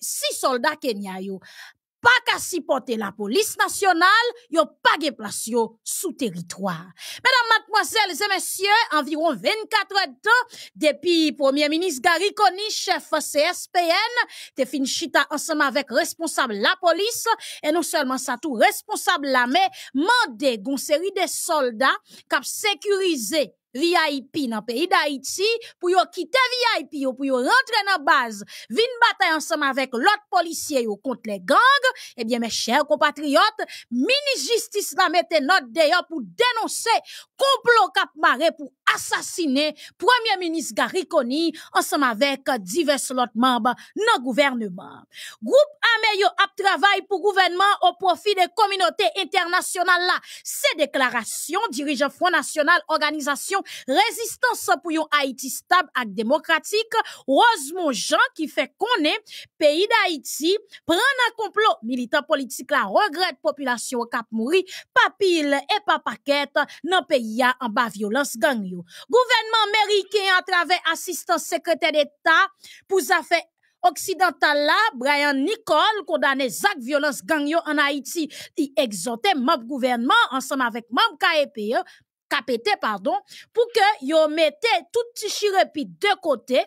si soldats Kenya yo pas qu'à supporter la police nationale, yo pas de place yo sous territoire. Mesdames, mademoiselles et messieurs, environ 24 heures de temps, depuis premier ministre Gary Conny, chef CSPN, te fin chita ensemble avec responsable la police, et non seulement ça tout, responsable la mais mandé une série de soldats cap sécurisé VIP dans le pays d'Haïti pour quitter quitter VIP base, pour yo ensemble la base, vin batay avec l'autre policier policier yo les gangs. Eh bien, mes chers compatriotes, mini justice la mette note d'ailleurs pour dénoncer complot kap pour pour assassiner Premier Ministre Kony ensemble avec divers membres membres le gouvernement Groupe mis yo ap pour le gouvernement au profit des communautés internationales. Là, ces déclarations dirigeant Front National Organisation résistance pour Haïti yon Haïti démocratique ak Rosemont Jean qui fait est pays d'Haïti prend un complot militant politik la regret population cap mouri, papil et papaquette nan peyi en bas violence violence gang yo. américain à travers assistant secrétaire d'État pour pou fait occidental la, Brian Nicole condamné zak violence gang yo Haïti. Haïti Di exote mab gouvernement ensemble avec mab KEP e Capété, pardon, Pour que yo mette tout ti chirepit de côté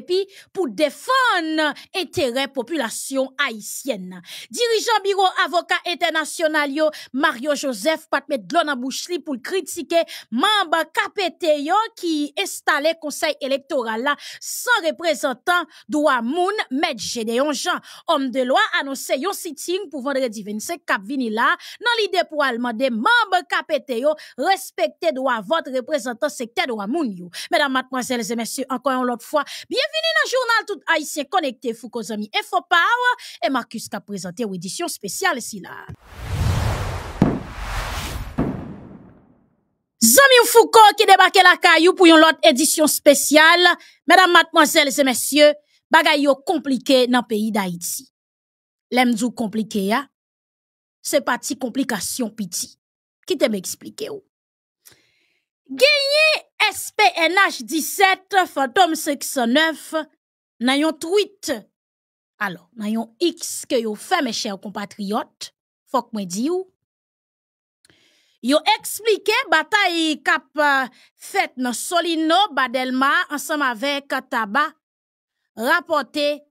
puis pour pour intérêt population haïtienne dirigeant bureau avocat international yo, Mario Joseph de mettre de l'eau li pour critiquer pour critiquer kapete yo qui installé conseil électoral là sans représentant droit moun met Gédéon Jean, homme de loi, annonçait yon sitting pour vendredi 25 kap vini là nan l'idée pour alman membres KPT respectés yo de représentants représentant Mesdames, Mesdames et messieurs, encore une fois, fois. bien Bienvenue dans le journal tout haïtien connecté Foucault Zami Info Power et Marcus qui a présenté une édition spéciale ici. là. Zami Foucault qui débarque la caillou pour une autre édition spéciale. Mesdames, mademoiselles et messieurs, bagay compliqué dans le pays d'Haïti. L'emdou compliqué, c'est parti complication piti. Qui te m'explique ou? Gagner SPNH 17 Fantôme 609 nan tweet. Alors, n'ayons yon X que yo fait mes chers compatriotes. fòk mwen di yo. Yo expliqué la kap qu'a euh, Solino Badelma ensemble avec euh, taba rapporté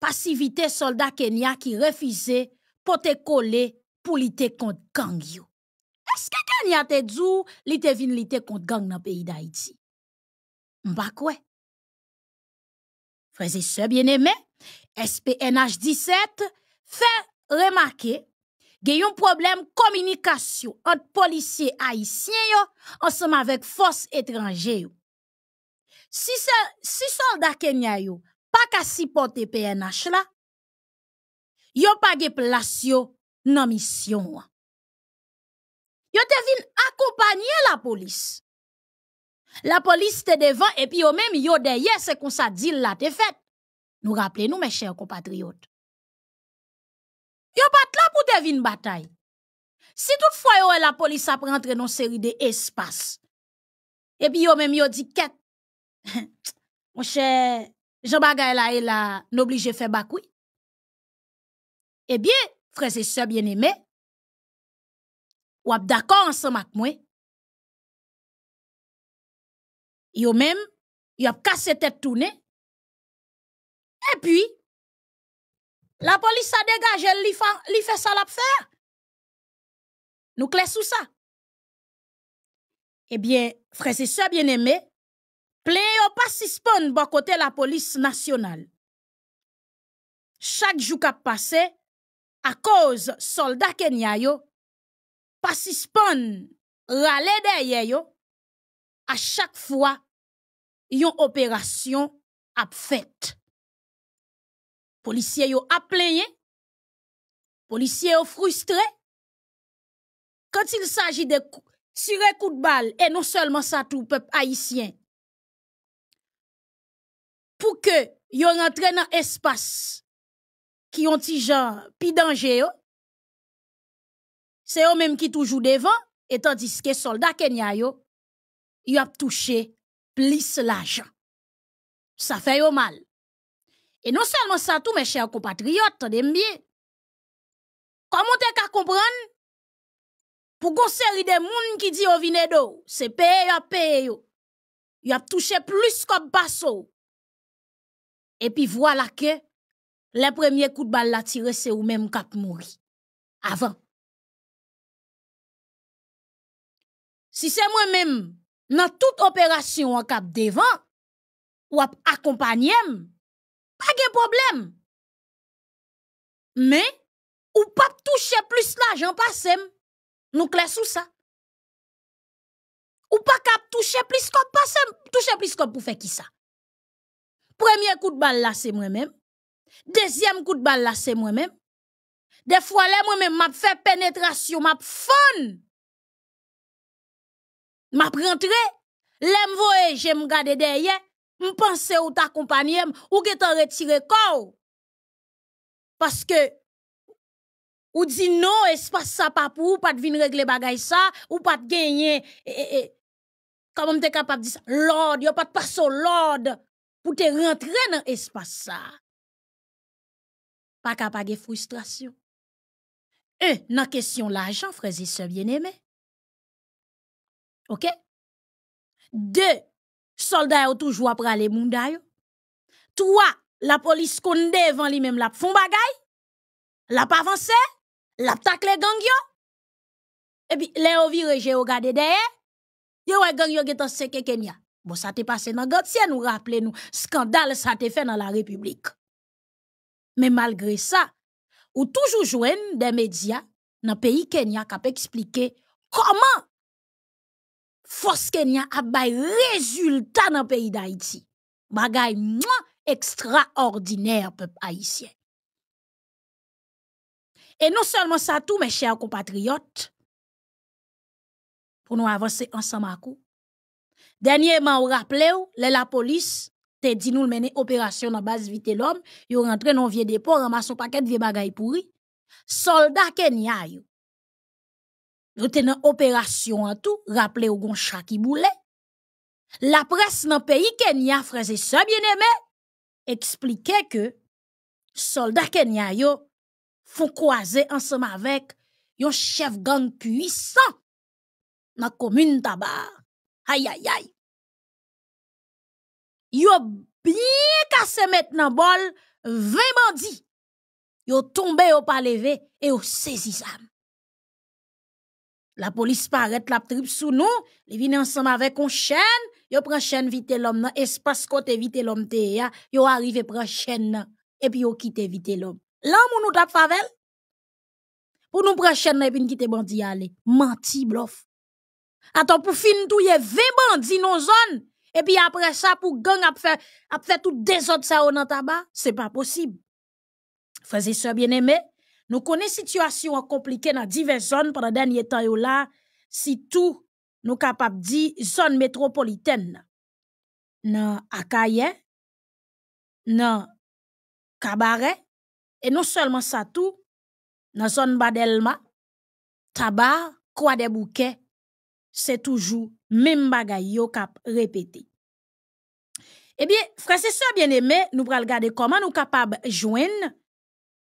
passivité soldat Kenya qui refusait pote coller pou pour Skeken yate djou li te vin li te kont gang nan peyi da iti. Mbakwe. Freze se biene men, SPNH 17 fe remarke ge yon problem komunikasyon ant policye aisyen yo ansenman vek fos etranje yo. Si solda kenyay yo pa kasi pote PNH la, yo pa ge plasyon nan misyon wan. Yo te accompagner la police. La police te devant et puis au même yo derrière, c'est qu'on ça dit la te fait. Nous rappelez-nous mes chers compatriotes. Yo pas là pour te vin bataille. Si toutefois yo la police a nos dans série de espace. Et puis yo même yo dit qu'est Mon cher Jean Bagay là est là n'oblige faire bakoui. Eh bien, frères et sœurs bien-aimés, ou ap d'accord ensemble avec moi. Yo même, yo ap cassé tête tourné. Et puis la police a dégagé elle fait ça Nous clés sous ça. Eh bien, frères et sœurs bien-aimés, plein yo pas suspendre bon côté la police nationale. Chaque jour qui passe, à cause soldat. Kenya pas derrière yo à chaque fois yon opération ap fait policier yo a policier yo frustré quand il s'agit de tirer coup de balle et non seulement ça tout peuple haïtien pour que yon dans espace qui ont ti gens pi danger Se yo menm ki toujou devan, etan diske soldat kenya yo, yo ap touche plis la jan. Sa fè yo mal. E non selman sa tou men chè akou patriyot, tan dembye. Koman te ka kompran? Pou gosèri de moun ki di yo vine do, se peye yo peye yo. Yo ap touche plis kop baso. E pi vwa la ke, le premye kout bal la tire se yo menm kap mouri. Avan. Si se mwen men, nan tout operasyon wak ap devan, wap akompanyem, pa gen problem. Men, ou pa ap touche plus la, jen pasem, nou klesou sa. Ou pa ap touche plus kot, pasem, touche plus kot pou fe ki sa. Premye kout bal la se mwen men, dezyem kout bal la se mwen men, defwale mwen men map fe penetrasyon, map fon. m'a rentré, l'aime voye, je me garde derrière, me pense ou t'accompagner, ou que t'en retiré corps. Parce que, ou dit non, espace ça pas pour, pas de venir régler bagay ça, ou pas de gagner, e, e, e, comment t'es capable de dire ça? L'ordre, a pas de passe au l'ordre, pour te rentrer dans espace ça. Pas capable de frustration. Et, nan question l'argent, frères et bien aimé. OK? Deux, soldats ont toujours après les mounda Trois, la police qu'on devant lui-même la font bagay. La pas avancé, la attaqué gang yo. Et puis les ont viré j'ai regardé derrière. Yo ouais gang yo getan seke Kenya. Bon ça t'est passé dans Gantien nous rappeler nous scandale ça t'est fait dans la République. Mais malgré ça, ou toujours joindre des médias dans le pays Kenya qui expliquer comment Force Kenya ap résultat dans le pays d'Haïti. Bagay extraordinaire. peuple Haïtien. Et non seulement ça, tout mes chers compatriotes, pour nous avancer ensemble à coup. Dernièrement, ou rappele ou, les la police te dit- nous mener opération dans base vite l'homme yo rentre dépôt, un paquet paquet de vie bagay pourri. Soldat Kenya avez une opération à tout, rappelez au gon qui boule. La presse le pays Kenya, frères et bien-aimé, expliquait que soldats Kenya yo font croiser ensemble avec les chef gang puissant la commune Tabar. Aïe aïe aïe. bien cassé maintenant bol 20 bandits. Yo tombé au pas levé et ont saisi ça. La police paraît la trip sous nous. Ils viennent ensemble avec une chaîne. Ils prennent chaîne vite l'homme Espace espace côté vite l'homme. Ils arrivent arrive pren chaîne. Et puis ils quitte vite l'homme. L'homme ou nous tape favel? Pour nous prendre chaîne et puis nous quitter bandit aller. Menti, bluff. Attends, pour fin tout, y a 20 bandits dans zone. Et puis après ça, pour gang à faire tout désordre autres ça dans tabac, c'est pas possible. Fais-y ça bien aimé. Nous connaissons situation compliquée dans diverses zones pendant dernier derniers temps là, si tout nous capable dit zone métropolitaine. Non, Akaye, non, Cabaret, et non seulement ça tout, dans zone Badelma, Tabar, croix des bouquets, c'est toujours même bagay yo cap répéter. Eh bien, frères et ça bien aimés nous le regarder comment nous capable joindre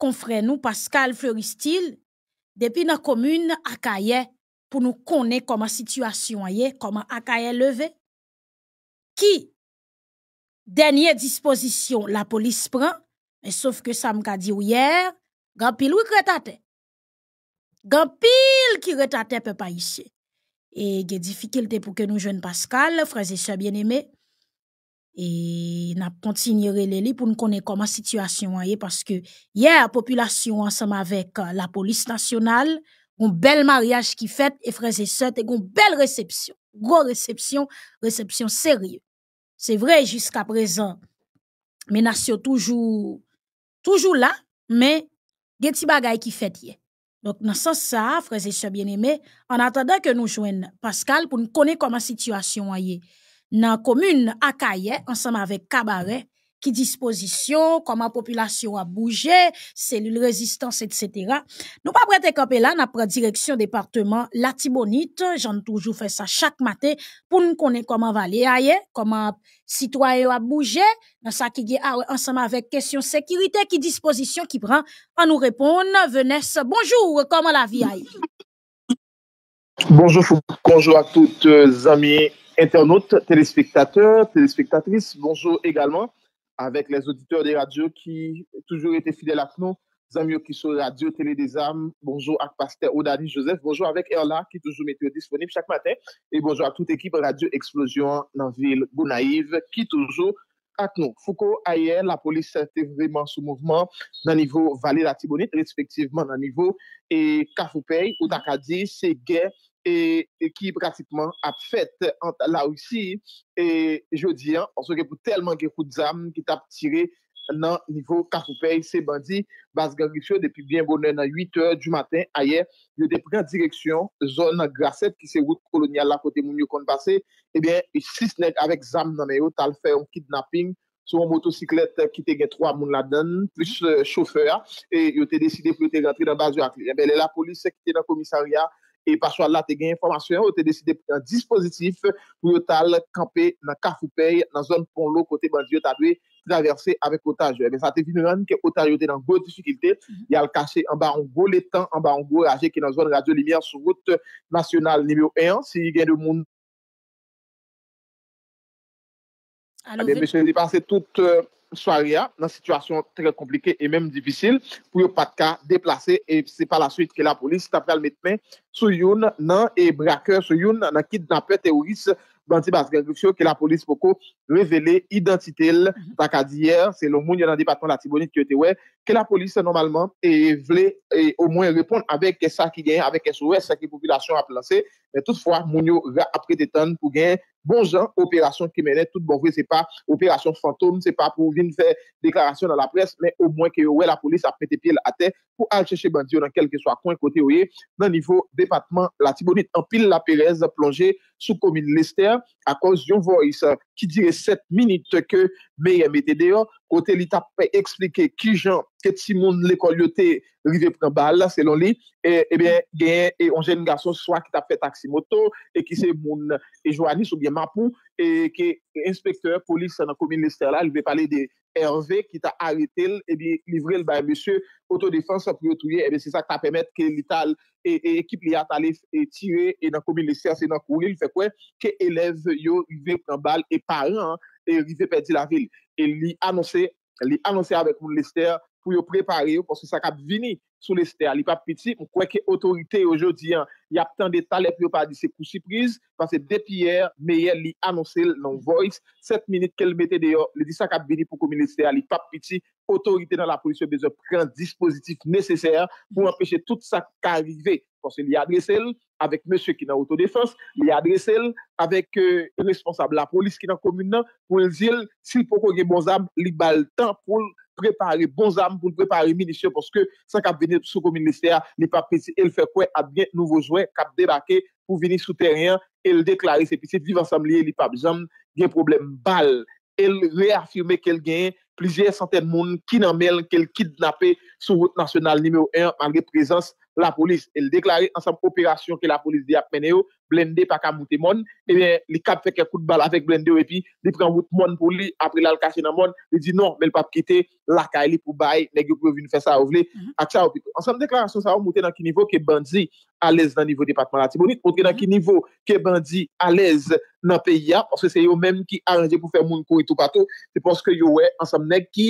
confrère nous Pascal Fleuristil depuis la commune Akaye pour nous connaître comment la situation est, comment Akaye est levé. Qui dernière disposition la police prend mais sauf que ça m'a dit hier, grand qui retate. Grand qui retate peut pas ici. Et des difficultés pour que nous jeunes Pascal, frère et bien aimé et n'a continué reler pour nous connaître comment la situation est parce que hier la population ensemble avec euh, la police nationale un bel mariage qui fait et frères et sœurs une belle réception gros réception réception sérieuse. c'est vrai jusqu'à présent nation toujours toujours là mais des petits qui fait hier donc dans sens ça frères et sœurs bien-aimés en attendant que nous joignent Pascal pour nous connaître comment la situation dans la commune Akaye, ensemble avec Cabaret, qui disposition, comment la population a bougé, cellule résistance, etc. Nous pas prêt camper là, la direction département Latibonite, j'en toujours fait ça chaque matin, pour nous connaître comment va aller, comment citoyen a bougé, dans ça qui est ensemble avec question sécurité, qui disposition qui prend, on nous répond Venesse, bonjour, comment la vie aille? Bonjour, bonjour à toutes euh, amis internautes, téléspectateurs, téléspectatrices, bonjour également avec les auditeurs des radios qui toujours été fidèles à nous, amis qui sont radio, télé des âmes, bonjour à Pasteur Odali Joseph, bonjour avec Erla qui toujours m'était disponible chaque matin et bonjour à toute équipe Radio Explosion dans la ville Gounaïve qui toujours Foukou aye, la polis se te vreman sou mouvman nan nivou vali la tibouni, respektiveman nan nivou kafoupei ou takadi, sege, ki pratikman ap fete la ou si, je di an, an soke pou telman ki kout zam, ki tap tire, nan nivou Kafoupey se bandi bas gangrifyo depi bien bonen nan 8h du matin ayer yote pre direksyon zon nan Graset ki se wout kolonya la kote moun yo kon base ebyen eh yot si snek avek zam nan meyo tal fe yon kidnapping sou yon motosiklet ki te gen 3 moun la den plus chofer yote deside pou yote rentri nan bas yon akli la polis se kite nan komisaria e paswa la te gen informasyon yote deside pou yon dispositif pou yon tal kampe nan Kafoupey nan zon pon lo kote bandi yo tabwe Traverse avèk otage. Ebe eh sa te finan ke otaryote nan gwo disikilte. Mhm. Ya l kache an ba an gwo letan, an ba an gwo reage. Ki nan zon radyo libyan sou route nasyonal nimeyo 1. Si gen eh euh, de moun. A be mèche di pase tout soarya. Nan situasyon trè komplike e mèm difícil. Pou yo pat ka deplase. E se pa la suite ke la polis. Ta pral metmen sou youn nan e brake. Sou youn nan kit nan pet teoris nan. lantibaz genjouksyo ke la polis poko revele identite l mhm. takad iyer, se lo moun yo nan di paton la tibonite ki yo te we, ke la polis normalman e vle, e o mwen repon avèk ke sa ki genj, avèk ke sa ki popilasyon ap lansè, men tout fwa moun yo ve apre de tan pou genj, bon opération qui mène tout bon vrai c'est pas opération fantôme c'est pas pour venir faire déclaration dans la presse mais au moins que ouais la police a pété pied à terre pour aller chercher Bandio dans quelque soit coin côté voyez dans niveau département la Tibonite en pile la Pérez plongée sous commune Lester à cause d'un voice qui dirait 7 minutes que meilleur était dehors côté l'État expliquer qui genre. ke ti moun l'ekol yo te rive prembal eh, eh eh, la selon li, e ben gen, e onjen gason swa ki ta pet aksimoto, e ki se moun e jwani soubyen mapou, e ke inspektor polis nan komilister la, li ve pale de RV ki ta aretele, e li vrele baye monsye, otodefense pou yo touye, e ben se sa ta pemet ke li tal, e ekip li a talif e tire, e nan komilister se nan kouli, fek we, ke elev yo rive prembal, e pare, e rive peti la vil, e li anonse, li anonse avek moun lister, pou yo prepare yo, pou se sakap vini, sou leste a li pap piti, ou kweke otorite ojodiyan, ya ptan de tale pou yo pa di se kousiprize, panse depi yer, meyer li anonsel nan voice, set minute ke l mette deyo, li sakap vini pou koumine leste a li pap piti, otorite nan la polisyon bezo, pren dispositif neseser, pou apeshe tout sa karive, pou se li adresel, avek monsye ki nan autodefense, li adresel, avek responsable la polis ki nan komune nan, pou el zil, si l poko ge bonzab, li baltan pou l, préparer bons armes pour préparer munitions parce que ça qui a sous le ministère n'est pas petit. Il fait quoi à bien nouveaux joueurs qui débarquer débarqué pour venir souterrain et le déclarer. C'est petits vivre ensemble, il n'y a pas besoin problème balle. Il réaffirme qu'elle gagne plusieurs centaines de monde qui n'en mêlent, qu'elle kidnappé sur route nationale numéro 1 malgré présence la police. Elle déclarait ensemble opération que la police a menée blende pa ka moute moun, eh li kap feke kout bal avek blende ou epi, li pren moute moun pou li, apre la l kache nan moun, li di non, bel pap kete, laka e li pou bay, neg yo pou ven fè sa ou vle, mhm. a tcha ou pito. Ansem deklarasyon sa ou moute nan ki nivou ke bandi alez nan nivou departman atibonit, moute nan ki mhm. nivou ke bandi alez nan peya, anse se yo menm ki aranje pou fè moun kou eto pato, te poske yo we, ansem neg ki,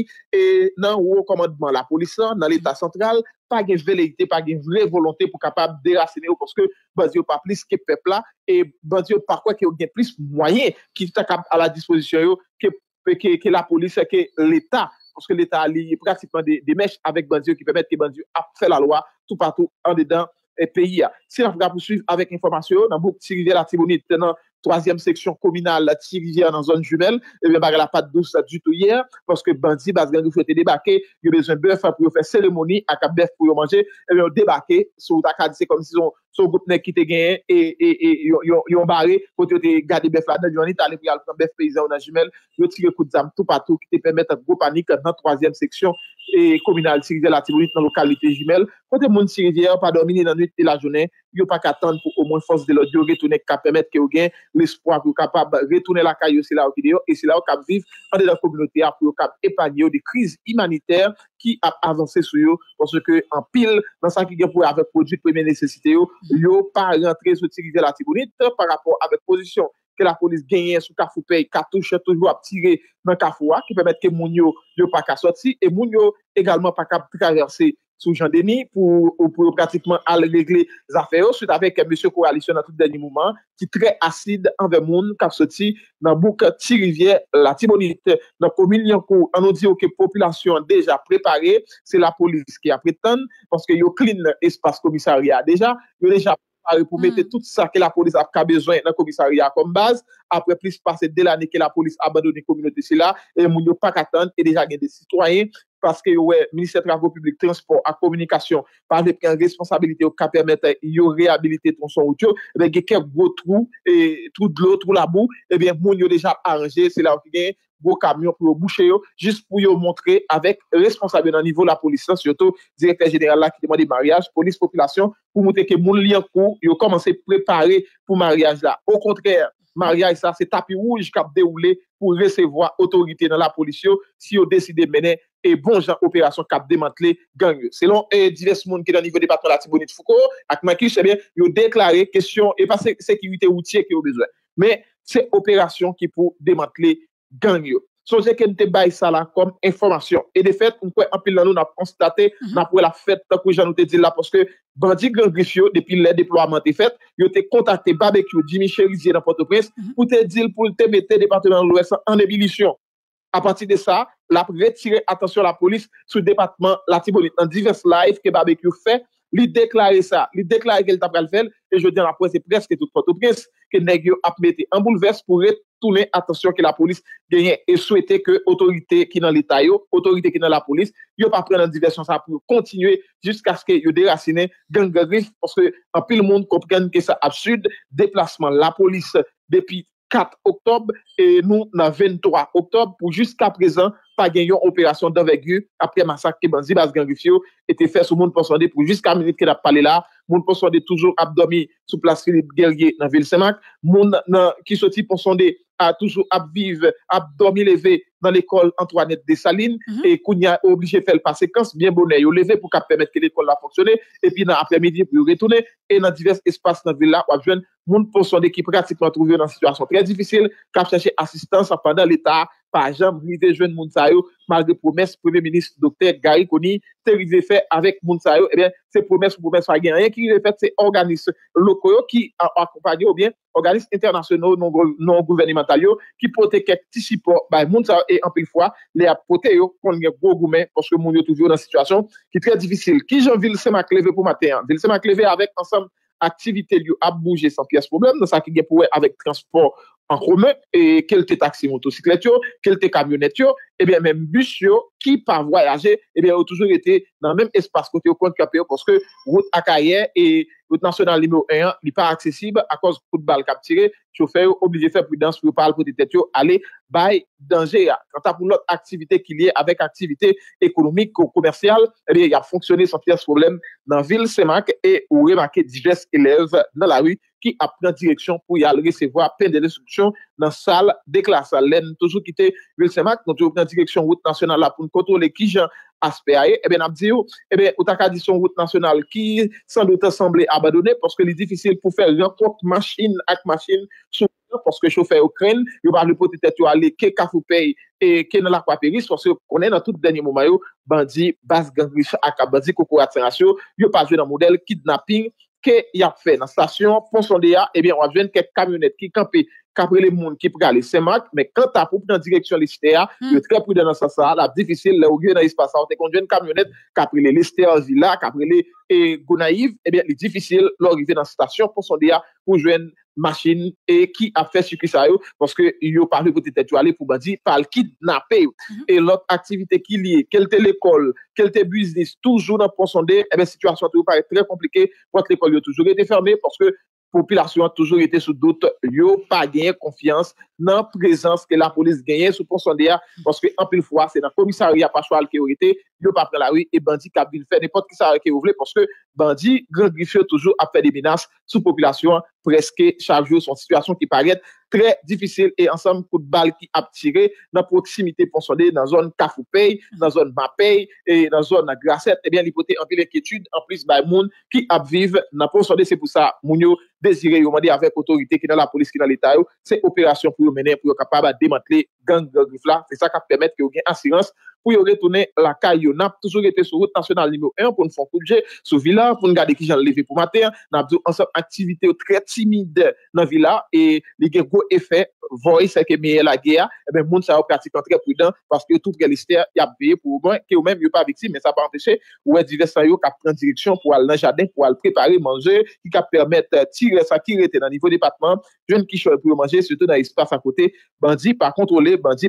nan wou komadman la polisa, nan l etat sentral, pa gen veleite, pa gen vle volonté pou kapab derasene yo konske banzi yo pa plis ke pepla, e banzi yo pakwa ke yo gen plis mwaye, ki ta kap a la disposisyon yo, ke la polis, ke l'Etat, konske l'Etat li pratikman de mech avèk banzi yo ki pwemèt ke banzi yo apfè la loa, tout patou an de dan. peyi ya. Si la fouga pou suivi avèk informasyon, nan mouk ti rivye la tribouni tenan 3è seksyon kominal la ti rivye nan zon jumel, e ben baga la pat dous du tout yè, porske bandi bas gen yon fote debake, yon bezon bèf pou yon fè sèlemoni ak ap bèf pou yon manje, e ben yon debake, sou takadise kom si son sou goutenèk ki te genyen, e yon bare, pot yo te gade bèf la nan jouni, talen pou yon bèf peyizan ou nan jumel, yo ti yon koutzam tout patou ki te pèmèt ak goupanik nan 3è seksyon E kominal Siridze Latibonite nan lokalite jimel. Kote moun Siridze yo pa domine nan nite te la jounen, yo pa katan pou o moun fons de lo diyo retoune ka pemet ke yo gen l'espoi ki yo kapap retoune la kayo se la ou ki de yo. E se la ou kap viv, an de la kominote a pou yo kap epanyo de kriz imaniter ki ap avanse sou yo. Ponso ke an pil nan sa ki gen pou avek prodjit pou eme nesesite yo, yo pa rentre sou Siridze Latibonite par rapport avek posisyon. la polis genyen sou ka foutei katouche toujou ap tire nan ka foutei ki pwemet ke moun yo yo pa ka soti e moun yo egalman pa ka preverse sou jan deni pou pratikman alelegle zafè yo suite avek monsen ko alisyon nan tout deni mouman ki tre asid anve moun ka soti nan bouk ti rivye la ti bonite nan komil yon kou anodio ke populasyon deja preparé se la polis ki apretan pwenske yo klin espas komisariya deja yo deja pou mette hmm. tout sa ke la polis a ka bezwen nan komisariya kom baz apre plis pase del ane ke la polis abandoni kominote sila, moun yo pak atan e deja gen de sitwoyen parce ke yon wè, minister travo publik transport a komunikasyon, par depren responsabilite yo ka permette yo reabilite ton son ou diyo ve gen ke vwo trou trou dlou, trou labou moun yo deja arje sila ou gen gros camions pour boucher, juste pour montrer avec responsable dans le niveau de la police, surtout directeur général qui demande des mariages, police, population, pour montrer que mon lien pour yo commencé à préparer pour mariage là. Au contraire, mariage ça, c'est tapis rouge qui a déroulé pour recevoir autorité dans la police, si vous décidez mener et bon genre opération cap démantelé gang. Selon eh, diverses divers monde qui sont dans le niveau département de la Tibonite Foucault, avec bien, ils ont déclaré question et pas la sécurité routière qui ont besoin. Mais c'est opération qui pour démanteler gang yo. Songez qu'on te baille ça là comme information. Et de fait, on peut en pile nous, on a constaté, mhm. on la fête, tant que j'en ai dit là, parce que bandit grand depuis le déploiement de fait, a été contacté Barbecue, Jimmy Cherizier dans Port-au-Prince, mhm. pour te dire, pour te mettre le département de l'Ouest en ébullition. À partir de ça, la retiré attention la police sur le département la Tibonite. Dans diverses lives que Barbecue fait, li déclarer ça, li déclarer qu'elle l tap pral fel, e je dis an la presse, preske tout koto pres, ke neg yo ap mette an bouleves pou retourner atensyon ke la police gagne. Et souwete ke otorite ki nan l'état, yo, qui ki dans la police, yo pa pren an diversyon pour continuer jusqu'à ce skè yo derasine gen parce que en an le monde comprenne que sa absurde déplacement la police depuis 4 oktob e nou nan 23 oktob pou jist ka prezant pa gen yon operasyon davek yu apre masak keman zibaz gen gifyo ete fè sou moun ponsande pou jist ka minute ke nap pale la. Moun ponsande toujou ap domi sou plas filip gerge nan vil semak. Moun nan kisoti ponsande a toujou ap biv, ap domi leve nan l'ekol antoanet de Saline. E koun ya oblije fèl pa sekans, mwen bonè yon leve pou ka ppermet ke l'ekol la fonksyonè. E pi nan apremidye pou yon retounè. E nan divers espas nan vil la wap jwen ponsande. moun pou sonde ki pratikman trouve nan situasyon tre difisil, kap chache asistans apandan l'Etat, pa jam rize jwen moun sayo, malgré promesses, Premier Ministre Dr. Gary Kony, te rize fe avec moun et eh bien, se promesses ou promes fait rien ki rize fe se organis lokoyo ki ou bien organismes internationaux non-gouvernemental qui ki pote kek ti Et bay moun fois, e anpil fwa, le apote yo kon gen gro goumen, poske moun yo toujou Qui situasyon très difficile. Qui Ki jan vil sema pour pou le vil cléver avèk aktivite li yo ap bouje san fyes problem, nan sa ki gen pouwe avèk transport an Khome, e kel te taksi motosiklet yo, kel te kamyonet yo, Ebyen men bus yo ki pa voyaje, ebyen yo toujou ete nan men espas kote yo konti a peyo koske route akaye e route nasyonan limo 1 an li pa aksesib a kos kout bal kap tire, choufer ou obligye fe pou yi dans pou yi pal pou ti tet yo ale baye denje ya. Kantan pou lot aktivite ki liye avek aktivite ekonomik ou komersyal, ebyen ya fonksyoni sa fyes problem nan vil Semak e ou remake dijes eleve nan la wu ki apren direksyon pou yal resevo apen de restriksyon nan sal de klasa. Len toujou kite Vilsemak, nou touk nan direksyon route nasyonal la, pou nou kontrole ki jan aspe ae, ebe nan ap diyo, ebe ou takadisyon route nasyonal ki, san do te semble abadone, porske li difisil pou fè, jankot masjin ak masjin sou, porske chou fè ou kren, yo ba lupote te tou alè, ke kaf ou pey, e ke nan lakwa peris, porske konen nan tout denye mouma yo, bandi bas ganglis ak, bandi koko atirasyo, yo pa jwen nan model kidnapping, ke yap fè nan stasyon, pon son de ya, ebe an wap j ka prele moun ki pou gale semak, me kwen ta pou pou nan direksyon l'Isteya, hmm. yo tre pou dena sa sa, la difisil le ou gwen nan ispa sa, an te konjwen kamyonet, ka prele l'Isteya zila, ka prele Gounaïv, ebyen li difisil lor ive nan stasyon, pou sonde ya, pou jwen masjin, e ki ap fè shikisa yo, pwoske yo parli pou te tetwale pou badi, pal ki nape yo, hmm. e lot aktivite ki liye, kelte l'ekol, kelte biznis, toujou nan pou sonde, ebyen situasyon tou parè trè komplike, pwoske l Popilasyon toujou yete sou dout, yo pa genye konfians nan prezans ke la polis genye sou konsonde ya. Ponske anpil fwa, se nan komisari apachwal ke yote, yo pa prela yi e bandi kabili. Fè nepot ki sa yote ke yow vle, ponske bandi grifye toujou ap fè de binas sou populasyon. presque chaque jour son situation qui paraît très difficile et ensemble coup de balle qui a tiré dans proximité pour dans dans zone Kafoupey, dans zone Mapey et dans zone grassette, eh bien, l'hypothèse en pile inquiétude, en plus, by bah, monde qui a vivre dans pour c'est pour ça, Mounio désiré, demander avec autorité qui dans la police, qui dans l'État, c'est opération pour mener, pour être capable de démanteler gang, de là. C'est ça qui permet que vous assurance pou yo retounen la kay yo nap, toujou rete sou route nasyonal nime eh ou euh, en, pou nou fon koujè sou vila, pou nou gade ki jan leve pou mater, nan apdou ansep aktivite yo tre timide nan vila, e li gen go efè, voy se ke meye la gea, e ben moun sa yo pratikantre pou dan, paske yo tout geliste ya beye pou ou ban, ke ou men yo pa viksi, men sa pa anteche, ou wè diversan yo kap pren direksyon pou al nan jaden, pou al prepare manje, ki kap permèt tire sa kirete nan nivou depatman, jen ki choy pou yo manje, setou nan espase akote, bandi pa kontrole, bandi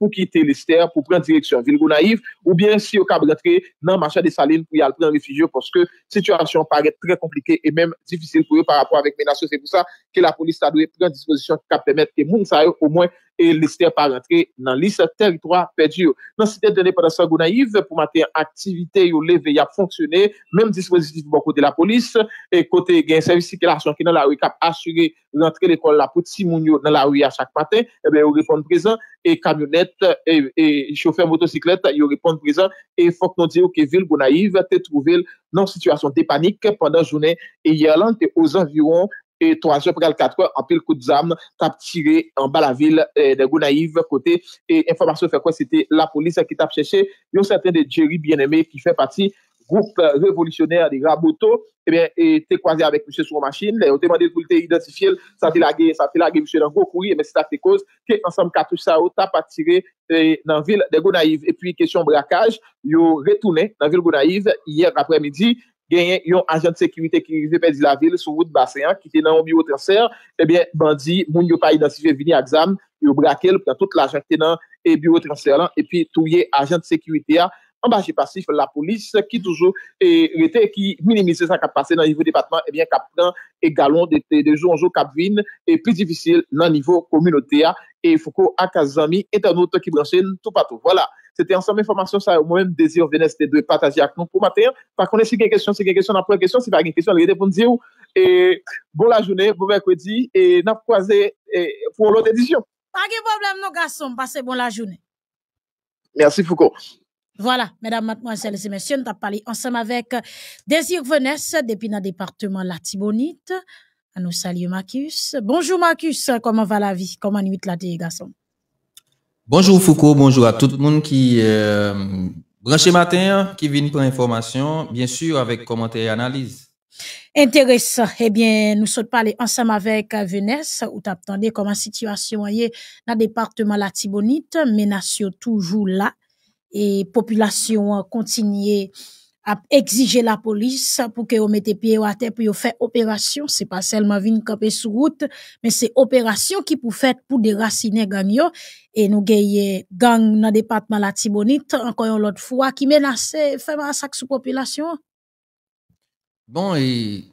pou ki te lister, pou pren direksyon Vilgo Naif, ou bien si yo ka bretre nan Machade Salil pou yal pren refugio poske situasyon paret pre komplike e menm difisil pou yo par apwa vek menasyon se pou sa ke la polis ta doye pren dispozisyon kap temet ke moun sa yo ou mwen e listè pa rentre nan lis teritwa pedi yo. Nan sitè dene padan sa Gounaïv pou matè aktivite yo leve ya fonksyonè, menm dispositif bon kote la polis, e kote gen servis sikilasyon ki nan la ouy kap asyre rentre l'ekol la poti moun yo nan la ouy a chak matè, e eh ben yo repon prezant, e kamyonet, e chofer motosiklet yo repon prezant, e fok non diyo ke vil Gounaïv te trouvel nan situasyon de panik pandan jounè e yalan te oz anviron, et 3 heures, pour 4 heures, en pile coup de zame, t'as tiré en bas la ville euh, de Gonaïve, côté, et information fait quoi, c'était la police qui t'a cherché, a certains de Jerry Bien-Aimé qui fait partie groupe euh, révolutionnaire des Raboto, eh bien, et t'es croisé avec monsieur sur machine, on demandé pour vous identifier, ça la guerre, ça la guerre, monsieur dans gros courrier, mais c'est la cause, que ensemble tu ça, t'a pas tiré, dans la ville de Gonaïve. Et puis, question braquage, yo retourné dans la ville de Gonaïve hier après-midi, genyen yon ajen de sekirite ki yon vepe di la vil sou wout basen an, ki te nan yon bureau transfer, ebyen eh bandi moun yon pa idansife vini aksam, yon brakel pou nan tout l'ajen te nan bureau transfer lan, e pi touye ajen de sekirite a, an bache pasif la polis ki toujou, e wete ki minimise san kap pase nan nivou debatman, ebyen eh kap pran e galon de jounjou kabvin, e pli difisil nan nivou kominote a, e foko ak azami etanoutan ki branchen tout patou, wala. C'était ensemble information ça moi-même désir venir c'était de partager avec nous pour matin. Par contre si des questions, si quelques questions, après question, si pas une question, elle répond dire et bon la journée, bon mercredi et n'a croisé pour l'autre édition. Pas de problème nos garçons, passez bon la journée. Merci Foucault. Voilà, mesdames, mademoiselles et messieurs, nous avons parlé ensemble avec Désir Venesse depuis le département Latibonite. À nous saluer Marcus. Bonjour Marcus, comment va la vie? Comment nuit la garçon? Bonjour Foucault, bonjour à tout le monde qui euh, branché matin, hein, qui vient pour information, bien sûr avec commentaire et analyse. Intéressant. Eh bien, nous sommes parler ensemble avec euh, Venesse, où t'attendais comment la situation est dans le département Latibonite, mais nation toujours là, et population euh, continue à exiger la police pour que vous mettez pied à terre pour vous faire opération. C'est pas seulement une camper sur route, mais c'est opération qui pour faire pour déraciner les Et nous des gang dans le département la Tibonite, encore une fois, qui menace faire massacre sous population. Bon, et,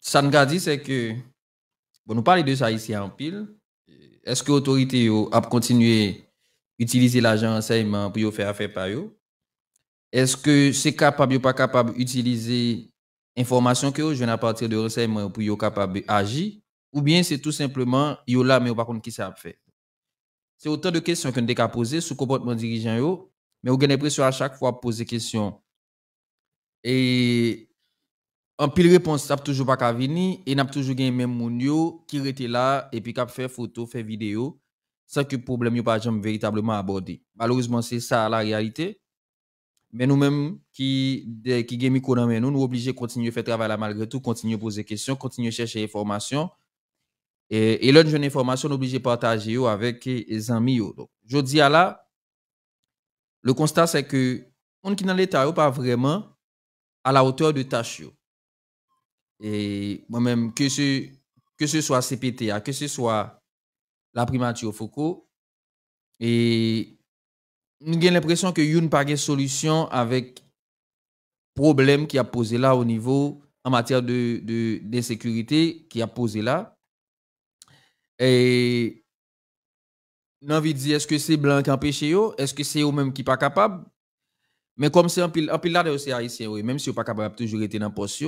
ça nous dit, c'est que, bon, nous parlons de ça ici en pile. Est-ce que l'autorité a continué utiliser l'agent enseignement pour faire affaire par eux? Est-ce que c'est capable ou pas capable d'utiliser information que je à partir de renseignements pour être capable d'agir ou bien c'est tout simplement yo là mais par contre qui ça fait c'est autant de questions qu'on peut posées sur le comportement dirigeant yo mais on a l'impression à chaque fois poser question et en pile réponse n'a toujours pas venir et n'a toujours gagné même moun qui était là et puis qui fait photo fait vidéo sans que problème yo pas véritablement abordé malheureusement c'est ça la réalité mais nous-mêmes, qui, qui nous, nous obligés de continuer à faire travail malgré tout, continuer à poser des questions, continuer à chercher des informations. Et, et l'autre jeune information, nous obligés de partager avec les amis. Donc, je dis à là, le constat, c'est que on qui dans l'État pas vraiment à la hauteur de tâche. Et moi-même, que ce, que ce soit CPTA, que ce soit la primature Foucault, et nous avons l'impression que nous n'avons pas de solution avec le problème qui a posé là au niveau en matière d'insécurité de, qui a posé là. Et nous avons dit, est-ce que c'est blanc qui a empêché Est-ce que c'est eux-mêmes qui pas capable Mais comme c'est un pile, de pile là, ici même si vous pas capable toujours être dans le poste.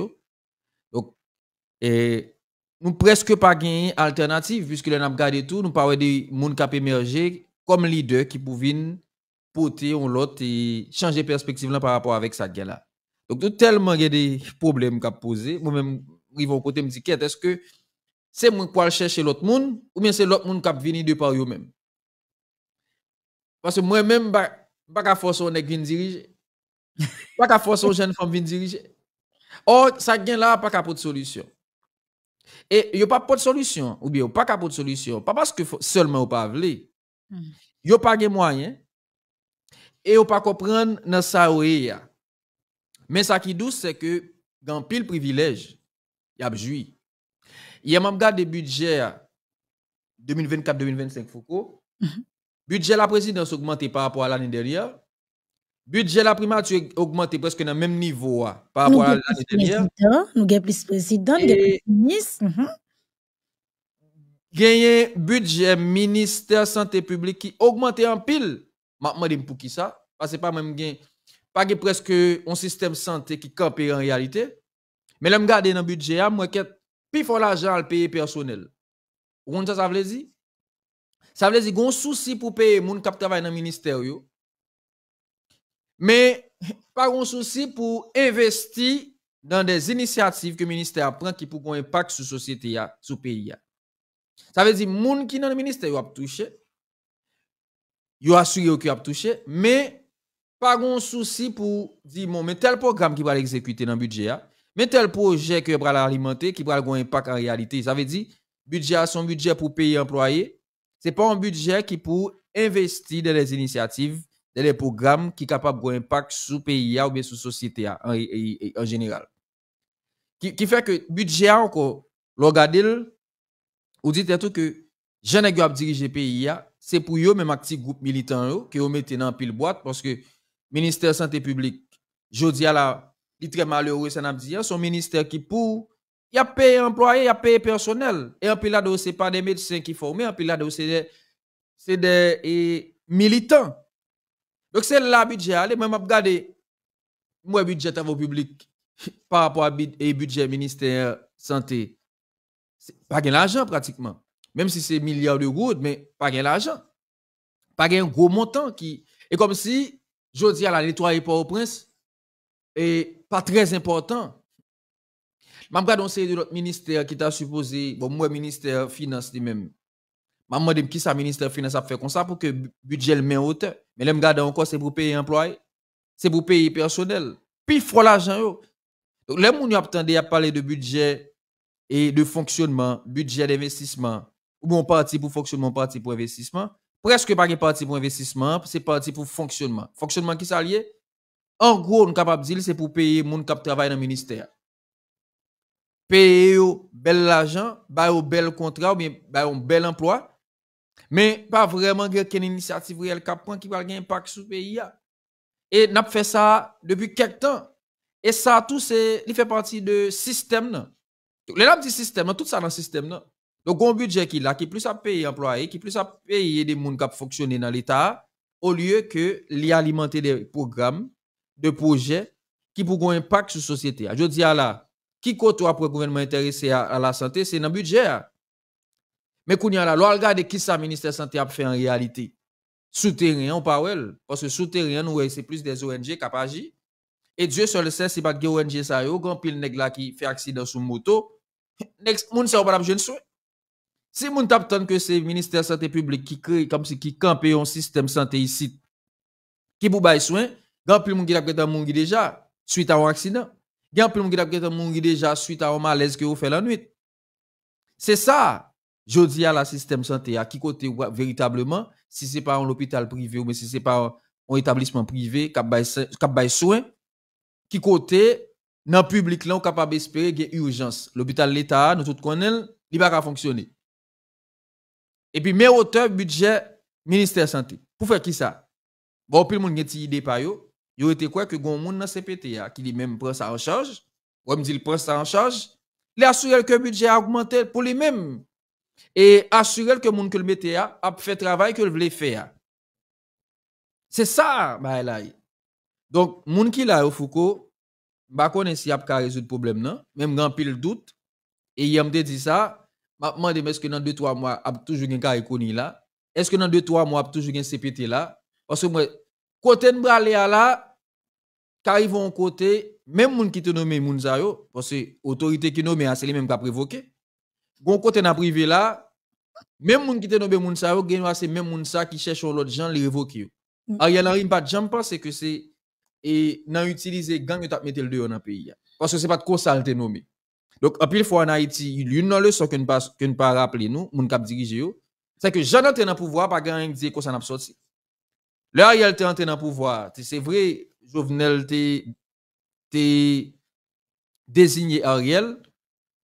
Donc, et, nous presque pas gagné alternative puisque nous avons gardé tout, nous parlons de monde qui a émergé comme leader qui pouvait porter ou l'autre et changer perspective là par rapport avec ça là. Donc tout tellement il y a des problèmes qu'a posés. moi même je au côté me dit est-ce que c'est moi qui aller chercher l'autre monde ou bien c'est l'autre monde qui venir de par eux même Parce que moi même pas pas force on est diriger. Pas qu'à force aux jeunes femmes venir diriger. Or ça est là pas qu'à de solution. Et il n'y a pas de solution, ou bien pas de solution, pas parce que seulement vous ne pas Il n'y a pas de moyens et ou pas comprendre dans sa Mais ça qui douce, c'est que, dans pile privilège, y a Il Y a même gardé budget 2024-2025 euh, Foucault. Mhm. Budget la présidence augmenté par rapport à l'année dernière. Budget la primature augmenté presque dans le même niveau euh, par rapport à l'année dernière. Nous avons plus président, nous ministre. Mhm. budget ministère santé publique qui augmenté en pile m'a demandé pour qui ça Parce que pas même gain pas presque un système santé qui campe en réalité. Mais là, je regarde dans le budget, ah, moi, plus faut l'argent à payer personnel. Vous comprenez ça, ça veut dire? Ça veut dire un souci pour payer les gens qui travaillent dans le ministère. Mais pas un souci pour investir dans des initiatives que le ministère prend qui pour un impact sur la société, sur le pays. Ça veut dire que les gens qui sont dans le ministère sont touchés yo assuré qu'il a touché mais pas de souci pour dire bon mais tel programme qui va l'exécuter dans le budget mais tel projet qui va l'alimenter qui va avoir un impact en réalité ça veut dire budget son budget pour payer employés c'est pas un budget qui pour investir dans les initiatives dans les programmes qui capable un impact sur pays ou bien sur société en, en, général qui, qui fait que budget encore regardez ou dites tout que j'en ai dirigé pays c'est pour eux, même petit groupe militant, que vous mettez dans pile boîte, parce que le ministère de santé publique, je dis à la, il très malheureux, ça son ministère qui pour, il a payé employés, il a payé personnel. Et en pile ce n'est pas des médecins qui forment, en pile là, c'est des, militants. Donc c'est là le budget, allez, moi, je moi, budget vos publics par rapport au budget ministère santé. Pas de l'argent pratiquement même si c'est milliards de gouttes, mais pas gain l'argent. Pas gain gros montant qui. Et comme si, je dis à la nettoyer pour au prince et pas très important. Je me de notre ministère qui t'a supposé, bon, moi, ministère finance lui-même. Je me demande qui ça, ministère finance, a fait comme ça pour que le budget le met hauteur. Mais là, je encore, c'est pour payer employés, c'est pour payer personnel. Puis, il l'argent. Donc, là, on a parler de budget et de fonctionnement, budget d'investissement, ou bon parti pour fonctionnement, parti pour investissement. Presque pas de parti pour investissement, c'est parti pour fonctionnement. Fonctionnement qui s'allie, en gros, nous capable de dire, c'est pour payer les gens qui travaillent dans le ministère. Payer bel l'argent, un bel contrat ou un bel emploi, mais pas vraiment qu'une initiative réelle qui prend qui va avoir un impact sur le pays. Et nous avons fait ça depuis quelques temps. Et ça, tout, il fait partie du système. Les noms du système, tout ça dans le système. Donc, un budget qui là, qui plus à payer employés, qui plus à payer des gens qui fonctionnent dans l'État, au lieu que les alimenter des programmes, des projets qui pourront un impact sur la société. Je dis à la, qui côtoie pour le gouvernement intéressé à, la santé, c'est dans le budget. Hein. Mais qu'on y a là, regarde qui ça ministère de la santé a fait en réalité. Souterrain, on parle, parce que souterrain, nous, c'est plus des ONG qui agissent. Et Dieu seul sait si pas des ONG ça yo, grand pile nèg là qui fait accident sur moto, Les gens ne ou pas jeune si moun tap ton ke se Ministère Santé Publique crée comme kom si ki un système de santé ici qui pou bay soin, gen pli moun ki tap ketan moun ki suite à un accident. Gen pli moun ki tap ketan moun ki deja, suite a yon malez ki ou fe lan nwit. Se sa, jodi a la sistem santé a qui côté véritablement, si n'est pas un hôpital privé ou si si n'est pas un établissement privé kap bay, kap bay soin, ki kote nan publik lan ou kapab espere gen urgence. L'hôpital l'État, nou tout ne va pas fonctionner. Et puis, mes hauteurs budget ministère santé. Pour faire qui ça? Bon, puis le monde une idée par yo, a été quoi que gon monde dans CPT qui lui même prend ça en charge. Ou me dit il prend ça en charge. Il que le budget a augmenté pour lui même et assurer que monde que le mette a fait travail que le voulait faire. C'est ça bah là. Donc monde qui là au Foucault, pas connais si a le problème non, même grand pile doute et il me dit ça m'a demandé est-ce que dans 2-3 mois, a toujours un cariconi là Est-ce que dans 2-3 mois, a toujours un CPT là Parce que moi, côté de aller là, car ils vont côté, même moun qui te nommé moun yo, parce que autorité qui nommé, hein, c'est les mêmes qui a prévoqué. Gon côté dans privé là, même moun qui te nommé moun sa yo, c'est même moun sa qui cherche l'autre gens les révoquer. Mm -hmm. Ariel Henry pas jamais pense que c'est et n'a utilisé gang t'a mettre le dehors dans le pays. Hein. Parce que c'est pas de quoi ça a été nommé. Donc, en pile fois en Haïti, il y a une chose qu'on ne peut pas rappeler, nous, mon cap dirigé, c'est que j'en entre dans le pouvoir, pas grand dire ça n'a pas sorti. Là, il en dans pouvoir. C'est vrai, Jovenel était désigné Ariel,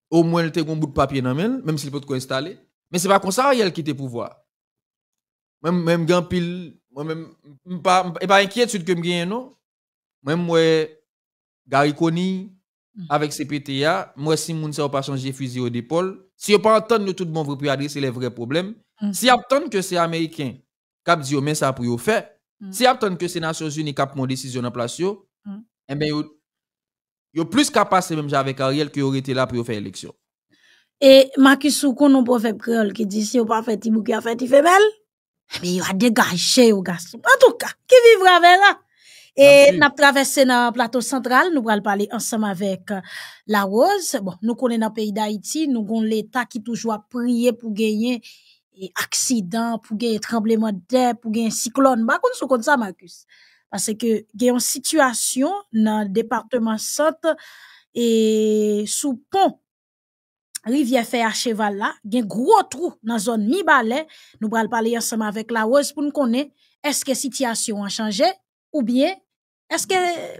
au moins il était un bout de papier dans main, même s'il peut être installé. Mais c'est pas comme ça Ariel qui était pouvoir. Même, même grand pile, moi-même, pas, pas inquiétude que je non? Même moi, Gary Mm. avec CPTA, moi, si moun sa ou pas changer fusil ou d'épaule, si yo pas entendre tout monde pour adresser les vrais problèmes, mm. Si -hmm. si que c'est américain cap dit mais ça pour yo faire, mm. Si -hmm. si que c'est Nations Unies cap mon décision en place yo, mm eh ben yo, yo plus capable même avec Ariel que aurait été là pour faire élection. Et Marcus Soukou non prophète créole qui dit si ou pas fait tibou qui a fait mal. mais il a dégagé au garçon. En tout cas, qui vivra avec là? Et nous avons traversé dans le plateau central, nous allons parler ensemble avec euh, la Rose. Bon, nous connaissons dans le pays d'Haïti, nous avons l'État qui toujours a prié pour gagner des accident, pour gagner tremblement de terre, pour gagner cyclone. Bah, qu'on ça, Marcus. Parce que, nous y une situation dans le département centre et sous pont Rivière fait à cheval là, un gros trou la zone mi balais Nous allons parler ensemble avec la Rose connaître. Est-ce que la situation a changé ou bien Est-ce que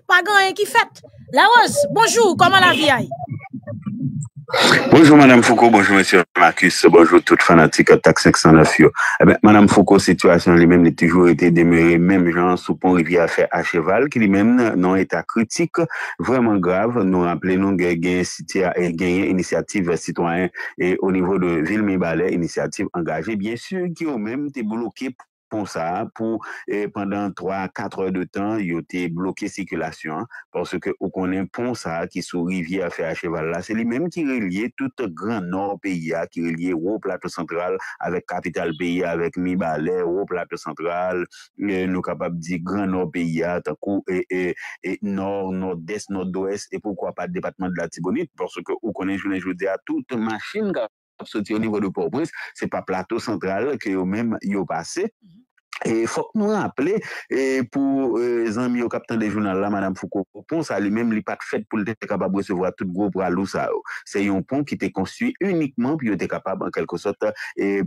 Pagan a qui fête? Laoz, bonjour, comment la vie aille? Bonjour madame Foucault, bonjour monsieur Marcus, bonjour tout fanatique taxèque Sanofiou. Eh madame Foucault, situation lui-même n'est toujours été demeurée, même Jean Soupon-Rivière a fait acheval, qui lui-même n'en est à critique, vraiment grave, nous rappelez-nous qu'elle gagne eh, l'initiative citoyen et au niveau de Ville-Mébalè, l'initiative engagée, bien sûr, qui au même était bloquée pour... pon sa pou e, pendant 3-4 de tan yote blokye sikilasyon, porske ou konen pon sa ki sou rivye a fe a cheval la se li menm ki relye tout gran nor peya, ki relye ou plato sentral avek kapital peya avek mi bale ou plato sentral nou kapab di gran nor peya takou e nor nord-est, nord-ouest e poukwa pa debatman de la tibonite, porske ou konen jounen jounen a tout machin Soti o nivou de Port-Brice, se pa plato sentral ke yo mèm yo pase. E fok nou aple, pou zanmi yo kapten de jounal la, Madame Foucault-Pon, sa li mèm li pat fèd pou l'e te kapab resevwa tout gro pou alou sa ou. Se yon pon ki te konstuit unikman pou yon te kapab en kelko sot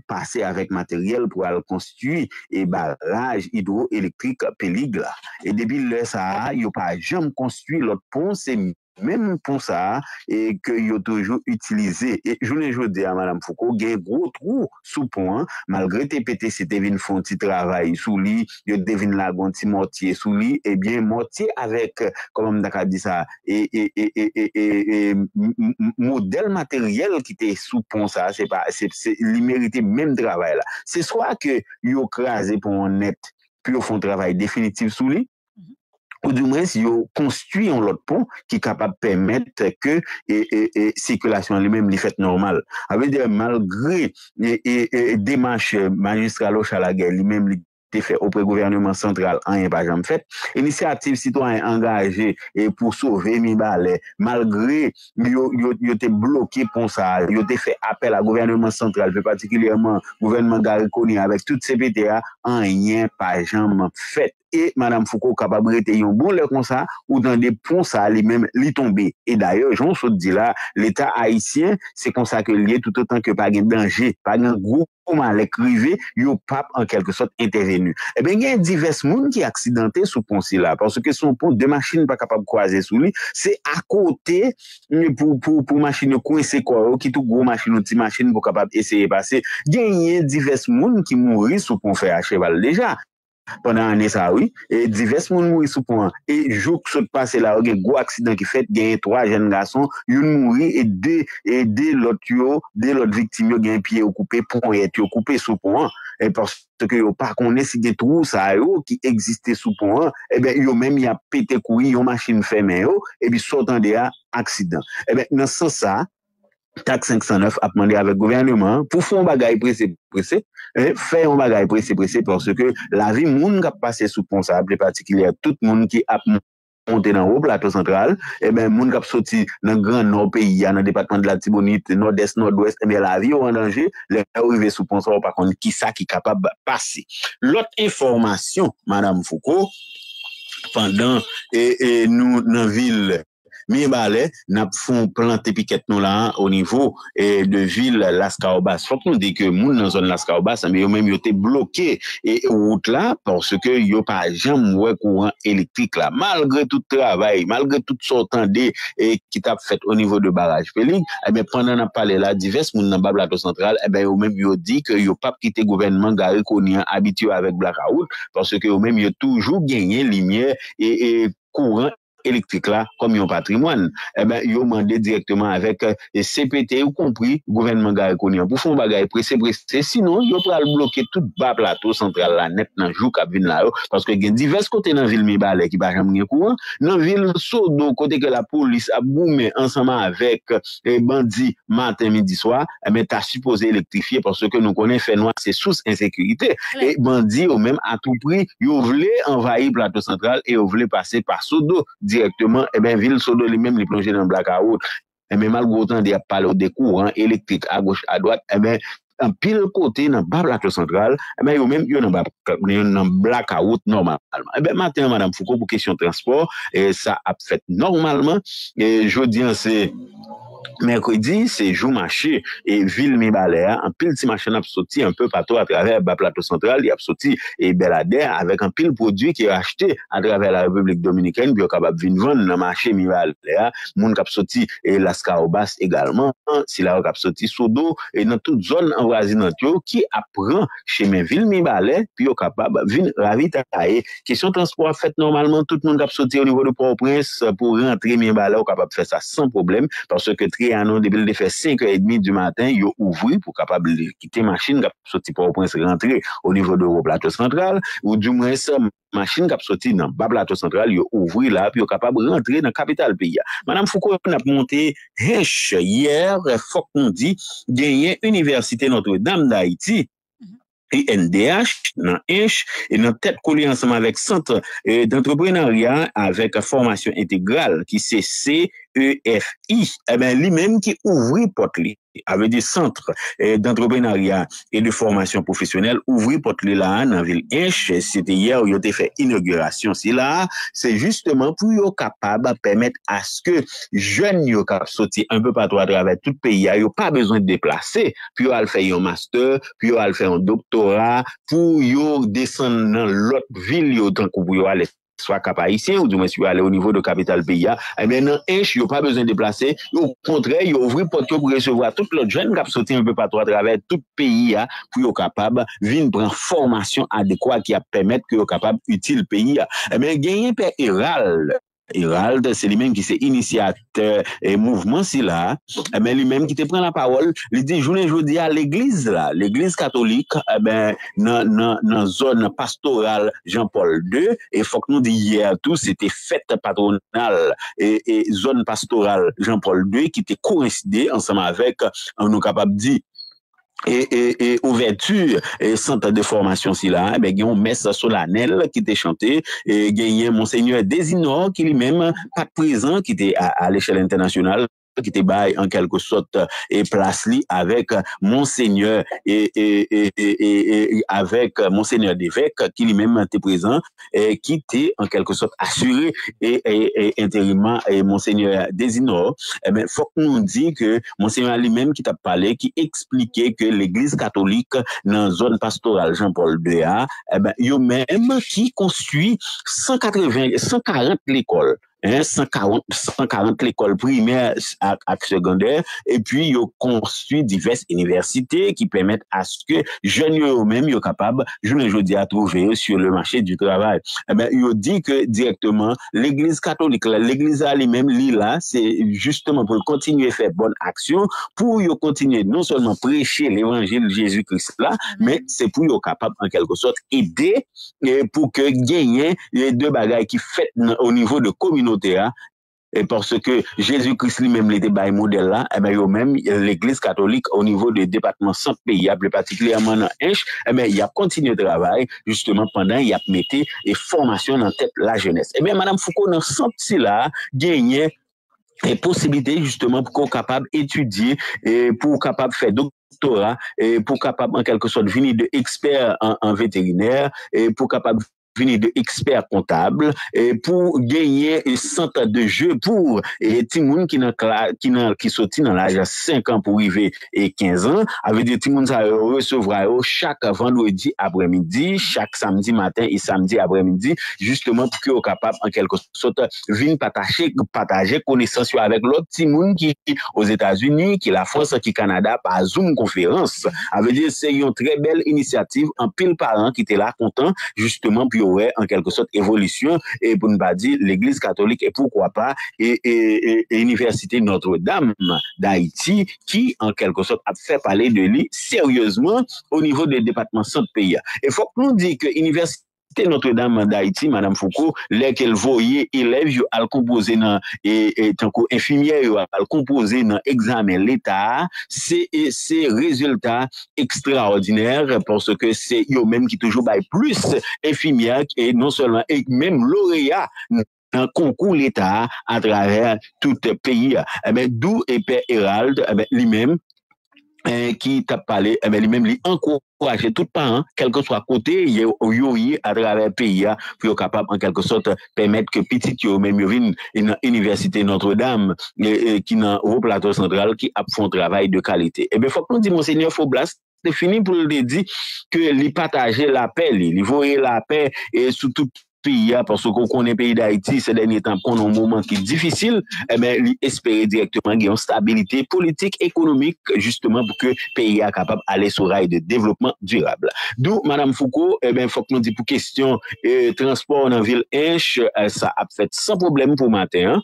pase avèk materyel pou al konstuit e baraj hidro-elektrik peligla. E debil lè sa a, yo pa jom konstuit lot pon, se mi. Mèm pou sa, e ke yo toujou utilize, e jounen jou de a madame Foucault, gen grou trou sou pon, malgre te pete se devine fonti travay sou li, yo devine la ganti mortie sou li, e bien mortie avek, kolom da ka di sa, e, e, e, e model materyel ki te sou pon sa, se l'i merite mèm travay la. Se swa ke yo kreaze pou anet, pou yo font travay definitiv sou li, ou d'oumres yo konstuyon lot pou ki kapab pèmèt ke sekulasyon li mèm li fèt normal. A ve de malgré demache magistral ou chalagè, li mèm li te fè opre gouvernement central, an yè pa jèm fèt, inisiativ sitwa en angajè pou souve mi balè, malgré yo te blokè pon sa, yo te fè apel a gouvernement central, ve patikilyèman gouvernement garikoni, avèk tout se pète ya, an yè pa jèm fèt. e Madame Foucault kapab rete yon bon lè kon sa ou dan de pon sa li men li tombe. E daye, joun sot di la, l'Etat Haitien, se kon sa ke liye tout an tan ke pa gen denje, pa gen grouman lè krive, yo pap an kelke sot ente venu. E eh ben gen yon divers moun ki aksidente sou pon si la, parce ke sou pon de machin pa kapab kwaze sou li, se akote pou machin yo kwen se kwa, ou ki tou grou machin ou ti machin pou kapab eseye pase, gen yon divers moun ki mouri sou pon fe acheval deja. pandan ane sa ouy, e divest moun mouy sou pou an, e jouk sot pase la, ou gen gwo aksidan ki fet, gen yon 3 jen gason, yon mouy, e de lot yon, de lot viktim yo gen piye ou koupe, pou yon yon koupe sou pou an, e porske yo par konen si gen trou sa yo, ki egziste sou pou an, e ben yon menm ya pete koui, yon machin feme yo, e bi sotan de a aksidan. E ben nan sa sa, Tak 509 ap mande avek gouvernement pou foun bagay prese prese, e, fè yon bagay prese prese porsè ke la vi moun kap pase souponsable, de patikilè, tout moun ki ap monte nan ou plato sentral, e moun kap soti nan gran nou peyi, nan departement de la Tibounite, nou des, nou d'ouest, e la vi ou an danje, le ou yve souponsable, pa kon, ki sa ki kapab pase. Lot informasyon, madame Foucault, fandan, nou nan vil... Mi ba le, nap fon plan tepiket nou la an o nivou e, de vil Lascaobas. Fok nou de ke moun nan zon Lascaobas, yo menm yo te bloke e out la, porske yo pa jam mwen kouran elektrik la. Malgre tout travay, malgre tout sotan de e, kitap fet o nivou de baraj peli, e ben pwennan nap pale la, divers moun nan ba blato sentral, e ben yo menm yo di ke yo pap kite govenman gare konyen abityo avèk blaka oul porske yo menm yo toujou genyen liniè e, e kouran elektrik elektrik la kom yon patrimon. E eh ben, yon mande direktman avek euh, CPT ou kompri, govenman ga ekon yon poufon bagay prese prese. Sinon, yon pral bloke tout ba plato sentral la net nan jou kabine la ou. Paske gen di ves kote nan vil mi ba ale ki ba jam nye kouan. Nan vil sodo kote ke la polis aboume ansama avek e euh, bandi maten midi swa, e eh ben ta suppose elektrifye por se ke nou konen fenwa se sous insekurite. E bandi ou men atou pri, yon vle envahi plato sentral e yon vle pase par sodo direktyman, ebe, vil so do li menm li plonje nan blaka out, ebe, mal goutan di ap pale ou de kouran elektrik a goch a doat, ebe, an pil kote nan bab lato sentral, ebe, eh yo menm yon nan blaka out normalman. Ebe, eh maten, madame Foucault, pou kisyon transport, e sa ap fèt normalman, e, jo diyan se... Merkwidi sejou mache e vil mi balea an pil ti mache napsoti an pe patou a traver ba plato sentral yapsoti e belader avek an pil prodwi ki rachete a traver la Republik Dominikane pi yo kabab vinvan nan mache mi balea moun kapsoti e laska obas egalman an sila wakapsoti sodo e nan tout zon an vwazi nantyo ki apren che men vil mi bale pi yo kabab vin ravita e kesyon transport fèt normalman tout moun kapsoti yo nivou de proprense pou rentre mi bale yo kabab fè sa san problem ki anon debil de fe 5 et demi du matin yo ouvri pou kapab li kite machin kap soti pou ap rentre o nivou de blato sentral ou jou mwese machin kap soti nan ba blato sentral yo ouvri la pou yo kapab rentre nan kapital piya. Madame Foucault nap monte HESH yer Foukondi genye Universite Notre Dame d'Haïti et NDH nan HESH et nan tète kouli ansama vek Centre euh, d'Entrepreneuriat avèk Formasyon Intégrale ki se se EFI, eh li men ki ouvri pot li, ave di sentre eh, d'entreprenaryan e di formasyon profesyonel, ouvri pot li la nan vil enche, si te ye ou yo te fe inaugurasyon si la, se justement pou yo kapab a pemet aske jen yo ka soti an pe patwa drave tout pe ya, ah, yo pa bezon de deplase, pou yo al fe yon master, pou yo al fe yon doktorat, pou yo desen nan lot vil yo tankou pou yo alek. Swa kapa isye ou di mwen sibe ale o nivou de kapital pe ya, men eh nan es, yo pa bezen de plase, yo pondre, yo ouvri pot yo pou resevo a tout lòt jen, kap soti mwen pe patwa trave, tout pe ya pou yo kapab, vin pran formasyon adekwa ki a pemet ki yo kapab util pe ya. Men genye pe eral. Irald, se li menm ki se inisiat e mouvment si la, li menm ki te pren la pawol, li di jounen joudi a l'eglise la, l'eglise katolik, eh nan zon pastoral Jean-Paul II e fok nou di yè a tou se te fèt patronal e zon pastoral Jean-Paul II ki te koureside ansama avèk an nou kapab di e, e, e ouvertu santa e de formasyon si la, eh gen yon mes solanel ki te chante, gen yon monsenyor desinor ki li men pa prizan ki te al eshala internasyonal. ki te bay en kelke sot e plas li avek monsenyor e avek monsenyor de vek ki li menm an te prezen ki te en kelke sot asyre e enteriman monsenyor de zinor fok moun di ke monsenyor li menm ki ta pale ki eksplike ke l'eglise katolik nan zon pastoral Jean-Paul Béat yo menm ki konstui 140 l'ekol 140 l'école primaire ak secondaire et puis yon construit diverses universités qui permettent à ce que jeunes ou même yon capable je ne jodi à trouver sur le marché du travail et eh bien yon dit que directement l'église catholique, l'église à l'imème l'île là, c'est justement pour continuer à faire bonne action pour yon continuer non seulement à prêcher l'évangile de Jésus Christ là, mais c'est pour yon capable en quelque sorte aider pour que gagne les deux bagailles qui fêtent au niveau de komino sotera, e porske Jezu Krist li menm li de baymou de la, e men yo menm, l'Eglise Katolik o nivou de debatman sanpeyab, le patikli a man nan enj, e men y ap kontinye travay, justman, pandan, y ap mette e formasyon nan tep la jenese. E eh men, Madame Foucault, nan sot si la, genye, e posibite justman, pou kapab etudie, pou kapab fe doktora, pou kapab, an kelke sot, vini de eksper en veterinère, pou kapab vini de ekspert kontable e pou genye 100 e de jeu pou e Timoun ki soti nan laje 5 an pou rive 15 an. Avedye Timoun sa recevra yo chak vanlodi abremidi, chak samdi matin et samdi abremidi justement pou ki yo kapap en kelko sota vini pataje konesansyo avek lot Timoun ki os Etats-Unis, ki la Fransa, ki Kanada pa Zoom konferans. Avedye se yon tre bel inisiativ an pil paran ki te la kontan justement pou yo ouè, en kelke sot, evolisyon, e pou nou ba di l'Eglise Katolik, e pou kwa pa, e Université Notre-Dame d'Haïti, ki, en kelke sot, ap fè pale de li, sèrieusement, ou nivou de Departement Saint-Pierre. E fòk nou di ke Université, Tè Notre-Dame d'Haïti, Madame Foucault, lèk el voye, elèv yo al kompoze nan, etan e, ko, efimye yo al kompoze nan examen l'Etat, se rezultat ekstraordinèr, porske se yo men ki toujou bay plus efimye, et non selman, et men loréa nan konkou l'Etat, a traver tout peyi, d'ou epè Hérald, eh li menm, Eh, ki tap pale, eh, li mèm li ankoraj, tout pa, kelke swa kote, yo yo yi, atrave peyi ya, pou yo kapap, ankelke sot, pèmèt ke piti ki yo mèm yo vin, in an universite Notre-Dame, ki nan vop lato central, ki ap fon travay de kalite. Eh Ebe, fok moun di, monsenyor Foublas, te fini pou li di, ke li pataje la pe, li voye la pe, e sou toupe, Pia, porsokon konen peyi d'Haiti, se denye tanp konon mouman ki difisil, li espere direktman gen yon stabilite politik, ekonomik, justman pou ke peyi a kapab ale sou ray de devlopman dirabla. Dou, Madame Foucault, fok moun di pou kestyon transport nan vil enche, sa euh, ap set san problem pou maten,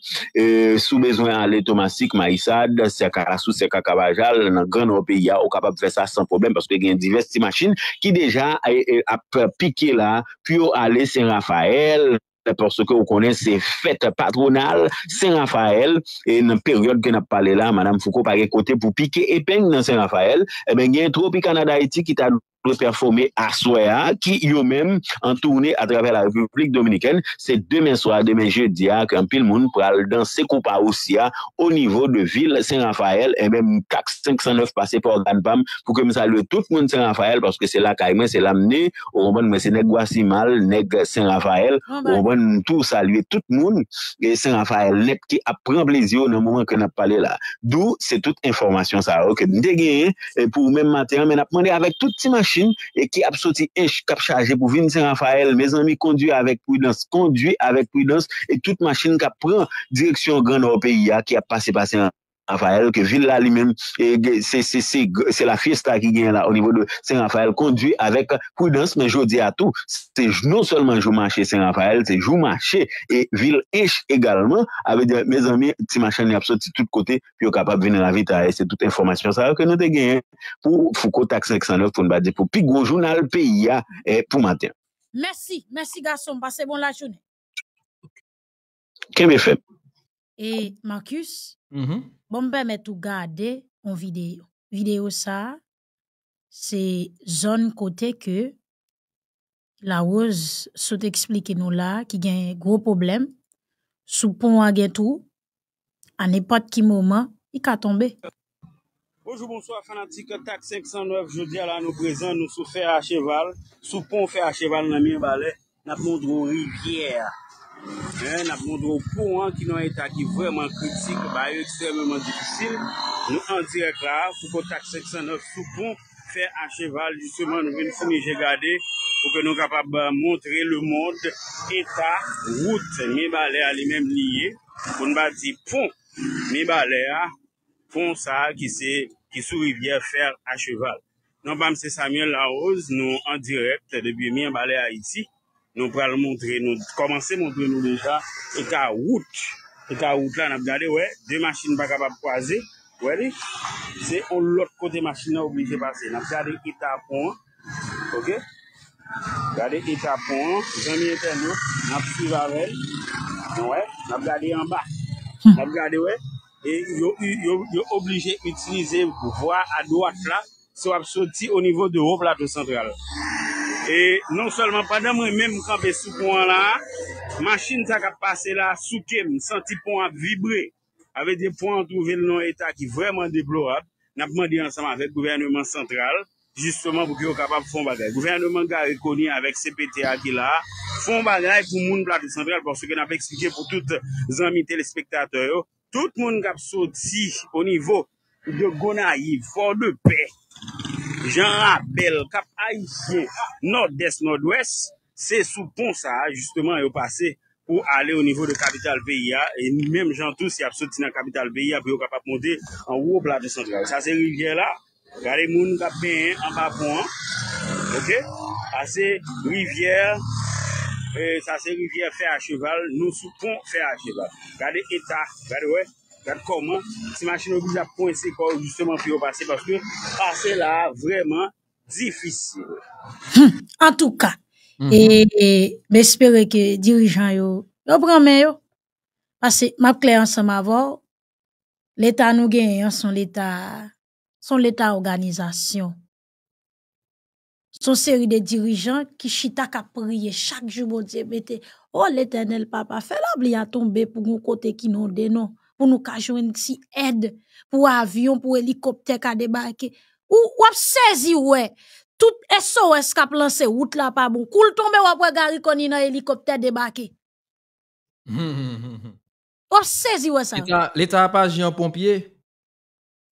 sou bezwen ale Tomasik, Marissade, Sarkarassou, Sarkar Kabajal, nan gran ou peyi a ou kapab fe sa san problem, paske gen diverse ti machin ki deja ap pike la pou yo ale Saint-Raphaël la por se ke ou konen se fete patronal Saint Raphael e nan peryode gen ap pale la Madame Foucault pa ge kote pou pike epeng nan Saint Raphael e eh men gen tropi Kanada eti ki ta nou pe performe aswaya ki yo men an toune a traver la republik dominiken. Se demen soya, demen je diya ke an pil moun pral dan se koupa ou siya o nivou de vil Saint Raphael e men mkak 509 pase por Danbam pou ke m salwe tout moun Saint Raphael parce ke se la kaymen se lamne ou mwen mwese neg wasi mal neg Saint Raphael ou mwen m tou salwe tout moun Saint Raphael net ki ap pran blizyo nou mwen ke nap pale la. Dou se tout informasyon sa. Ok, degye pou m men materan men ap mwende avek tout ti mach ki ap soti enj kap chaje pou Vinicen Raphael, me zan mi konduy avèk prudens, konduy avèk prudens, e tout machin kap pran direksyon gran ou peyi ya ki ap pase-pase. Afayel ke vil la li men Se la fiesta ki gen non la O nivou de sen Afayel Konduy avèk kouydans men jodi atou Se nou solman jou mâche sen Afayel Se jou mâche E vil eche egalman Avè di mè zami ti mâche ni apso ti tout kote Yo kapab vene la vit a ese tout informasyon Sa avè kè nou te gen Pou fukou taks lèk san lèk pou nbade Pou pi gojoun al peyi ya pou matin Mèsi, mèsi gason, passe bon la joun Kè mè fèm Et Marcus, -hmm. bon permet ben, mais tout gade vidéo vidéo, vidéo c'est se zone côté que la rose sous te nous qui qui un gros problème sous pont pon a tout. À n'importe quel moment, il a tombé. Bonjour, bonsoir, fanatique. Tac 509, dis à la prezant nous nous sommes à cheval, sous pont fait à cheval nan mi balè, nap moun drou rivière. Na pondro pou an ki nou a eta ki vwèman kritik ba yo ekstremèman dikisil Nou an direk la sou kontak 609 sou pou fè a cheval Jusèman nou ven sou mi jè gade pou ke nou kapap ba euh, montre le mod eta wout Mè balè a li mèm liye pou nou ba di pou mè balè a pou sa ki sou rivye fè a cheval Nou bam se Samuel Laoz nou an direk te debi mè balè a iti nou pral montre nou, komanse montre nou deja, eta wout eta wout la nap gade, wè, de machin pa kapap kwaze, wè li se ou lot kote machin na oubite pase, nap gade eta poun ok gade eta poun, jenye eten nou nap suiv avè wè, nap gade yon ba nap gade wè, e yo yo oblije utilize vwa a dwak la, so ap soti o nivou de hop la de sentral wè E non solman pa damwe mèm mkampè soukouan la, machin sa kap pase la soukèm, santi pou ap vibre, avè de pou an touven nou etat ki vèman deplorab, napman di an sanman vèt gouvernement central, jistman pou ki wakap ap fon bagay. Gouvernement ga rekoni avèk CPTA ki la, fon bagay pou moun plat de central, pòk se gen ap eksplike pou tout zanmi telespektatèyo, tout moun kap sot si o nivou de Gonaive, for de pè. jan la bel, kap ay fye, nord-dest, nord-ouest, se sou pon sa, justement, yo pase pou ale o nivou de kapital beya, e mèm jan tou si ap sotina kapital beya, pou yo kap ap monte an wou blad de sanjou, sa se rivye la, gade moun kap pen, an ba pon, ok, a se rivye, sa euh, se rivye fe a cheval, nou sou pon fe a cheval, gade eta, gade ouest, car comment ces machines oubli à poincer quoi justement puis au passer parce que passer là vraiment difficile. en tout cas, mhm. et, et que les yo yo prend yo parce que m'a clair ensemble avoir l'état nous gagne hein, son l'état son l'état organisation. Son série de dirigeants qui chita ka prier chaque jour, bon Dieu, mette, oh l'éternel papa, fais l'oubli à tomber pour mon côté qui nous dénonce pour nous cacher une petite aide pour avion, pour hélicoptère qui a débarqué. Ou, ou ap saisi, ouais. Tout SOS qui a lancé, route là pas bon. Koul tombe ou après gari kon un hélicoptère débarqué. ou hmm. ap ouais, ça. L'état, l'état a pas j'en pompier.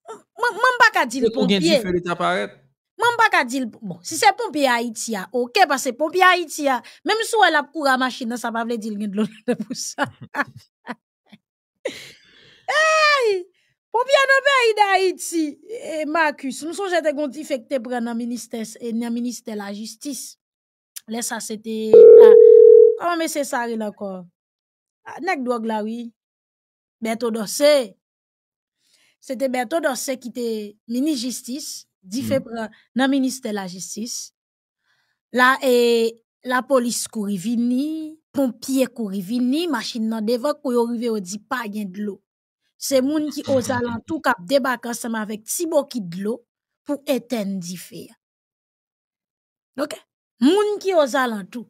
M'en pas qu'à dire pompier. Pour l'état paraît. mon pas qu'à dire bon. Si c'est pompier Haïti, ah, ok, parce que pompier Haïti, ah. même si ou elle a couru à machine, ça va vle dire l'autre pour ça. Hey! Pour bien au pays d'Haïti, Marcus, nous sommes j'étais gonti fait que t'es prêt dans ministère eh, la justice. Là ça c'était ah, comment mais c'est ça il encore. Ah, nèg dog là oui. Berto Dossé. C'était Berto Dossé qui était ministre justice, dit mm. fait prêt dans la justice. Là et eh, la police courir vini, pompier courir vini, machine dans devant courir au dit pas rien de l'eau. Se moun ki oza lantou kap debak anseman vek tibokid lo pou eten di feya. Ok? Moun ki oza lantou.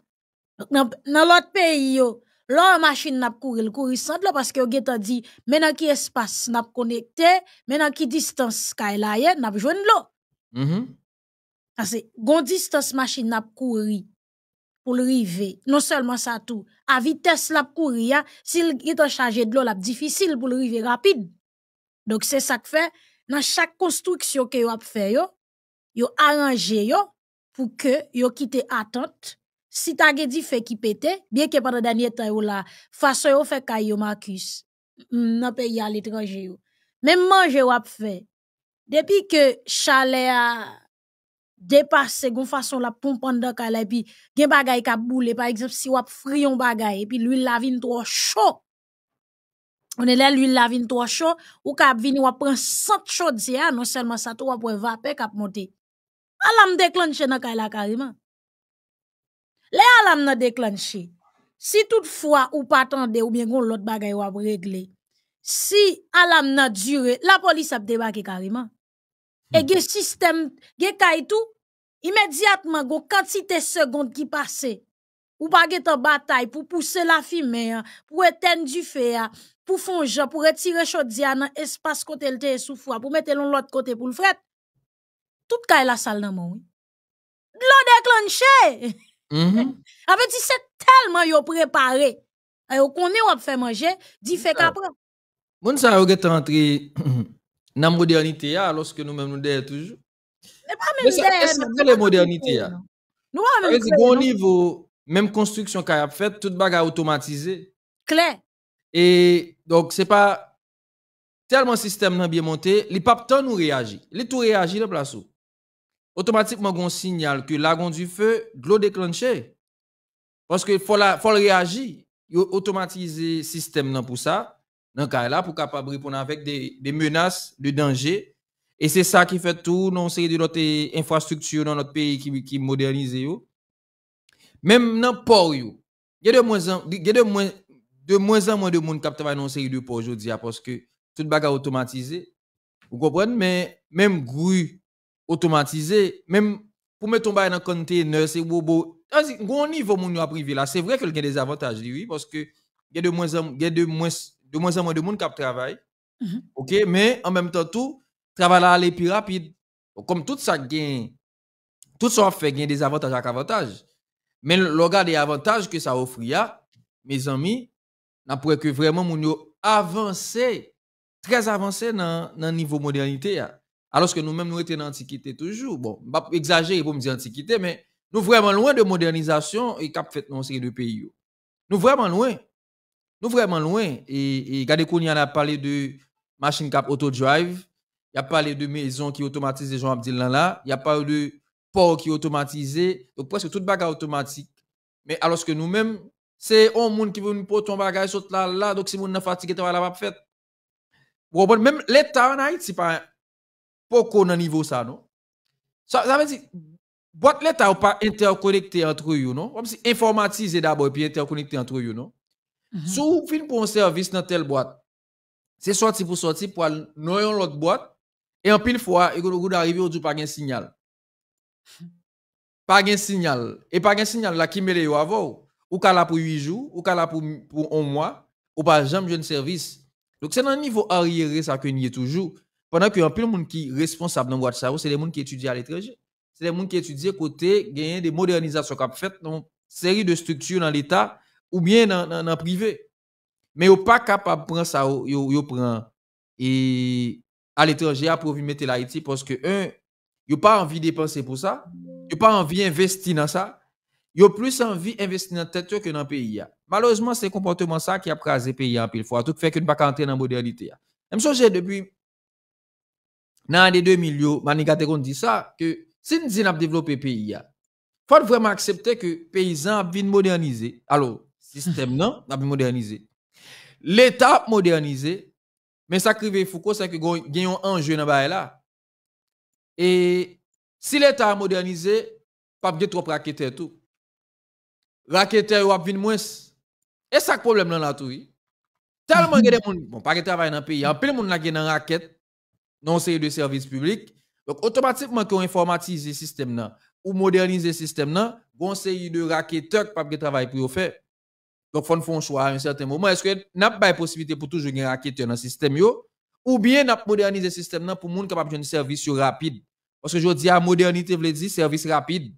Nan lot peyi yo, lor masin nap kouri, l kouri sand lo, paske yo geta di mena ki espas nap konekte, mena ki distans skyline, nap jwen lo. Kase, mm-hmm. gon distans masin nap kouri, pour le river. Non seulement ça tout, à vitesse la courir, hein. s'il est chargé de l'eau, la difficile pour le river rapide. Donc c'est ça que fait dans chaque construction que a fait yo, yo arrangé yo pour que yo quitte attente. Si ta dit fait qui pète, bien que pendant dernier temps là, façon yo fait kayo Marcus dans pays à l'étranger Même manger a fait. Depuis que chalet depase goun fason la pompon da kalay, pi gen bagay kap boule, par eksepsi wap fryon bagay, pi l'huil lavin to a sho, ou ne lè l'huil lavin to a sho, ou kap vini wap pren sat sho diya, non selman sa to wap wap wap wap pe kap monte. Alam deklonshe nan kay la karima. Le alam na deklonshe, si toutfwa ou patande ou mien goun lot bagay wap regle, si alam na djure, la polis ap debake karima. Et le système, il tout. Immédiatement, go quantité de secondes qui passent, ou pas en bataille pour pousser la fumée, hein, pour éteindre du feu, hein, pour fonger, pour retirer chaudière dans l'espace côté le terre pour mettre l'autre côté pour le fret. Tout kay est la salle dans oui. L'eau déclenchée. Mm-hmm. Avec c'est tellement préparé. Et on où on fait manger, dit fait qu'après. Moun dans la modernité, lorsque nous-mêmes nous derrière toujours. Mais c'est la modernité. Nous avons même. Bon niveau, même construction qu'il a faite, toute automatisé. Clair. Et donc, c'est pas tellement système bien monté, les papes de nous Il Les tout réagit de place Automatiquement, on signale que l'agon du feu, l'eau déclenché. Parce que faut, la, faut réagir. Automatiser le système pour ça dans le cas là pour capable répondre avec des, menaces, des dangers. Et c'est ça qui fait tout non série de notre infrastructure dans notre pays qui qui Yo. Même dans port Il y a de moins en moins de moins moins monde qui travaille dans série de port aujourd'hui hein, parce que tout bagarre automatisé. Vous comprenez mais même grue automatisé, même pour mettre ton bagage dans container, c'est bobo. Un niveau mon privé c'est vrai qu'il y a des avantages oui parce que il y a de moins en, il y a de moins de moins en moins de monde qui travaille. Mhm. OK, mais en même temps tout, travail à aller plus rapide. Comme tout ça gagne tout ça fait gagner des avantages à avantages. Mais le regard des avantages que ça offre mes amis, n'a pourrait que vraiment moun avancer très avancé dans le niveau modernité Alors que nous-mêmes nous étions dans l'antiquité toujours. Bon, pas exagérer pour me dire antiquité, mais nous vraiment loin de modernisation et cap fait dans série de pays. Nous vraiment loin nous vraiment loin. Et, et regardez qu'on a parlé de machine cap auto-drive, il a parlé de maison qui automatise gens Abdil là, il y a parlé de port qui automatisé, donc presque tout bagage automatique. Mais alors que nous-mêmes, c'est un monde qui veut nous porter un bagage là, là, donc si vous n'êtes fatigué, vous pas fait. Même l'État en Haïti, pas beaucoup niveau ça, non? Ça, ça veut dire, boîte l'État n'est pas interconnecté entre eux, non? Comme si informatisé d'abord et puis interconnecté entre eux, non? Mhm. Si vous pour un service dans telle boîte, c'est sorti pour sortir pour aller l'autre boîte, et en pile fois, il vous arrivez au du pas un signal. Pas un signal. Et pas un signal là qui mêle yo avant. Ou qu'à la pour 8 jours, ou qu'à la pour, pour un mois, ou pas jamais ne service. Donc c'est dans niveau arriéré ça que y toujours. Pendant que un peu de monde qui est responsable dans boîte c'est les gens qui étudient à l'étranger. C'est les gens qui étudient côté gain des modernisations qu'a fait dans une série de structures dans l'État ou bien dans le privé. Mais vous pas capable de prendre ça, vous prend et à l'étranger pour vous mettre l'Haïti parce que, un, vous pas envie de dépenser pour ça, vous pas envie d'investir dans ça, vous plus envie d'investir dans tête que dans le pays. Malheureusement, c'est comportement ça qui a crasé le pays en pile fois, tout fait que ne pas entrer dans la modernité. Même si depuis dans les 2000, je dit ça, que si nous avons développé le pays, il faut vraiment accepter que les paysans viennent moderniser. Alors, système non a modernisé l'état modernisé mais ça crivé Foucault c'est que a un enjeu dans là et si l'état a modernisé pas de trop raqueteur tout raqueteur ou vinn moins et ça problème là là tout tellement il y a des gens bon pas de travaillent dans le pays en plein monde là qui dans raquette non c'est de service public donc automatiquement quand on informatise le système ou modernise le système là bon série de raquetteurs qui pas travail pour faire donc, il faut faire un choix à un certain moment. Est-ce que n'a pas de possibilité pour toujours gagner raquette dans le système ou bien n'a moderniser le système pour monde capable de service rapide Parce que je dis à modernité veut dire service rapide.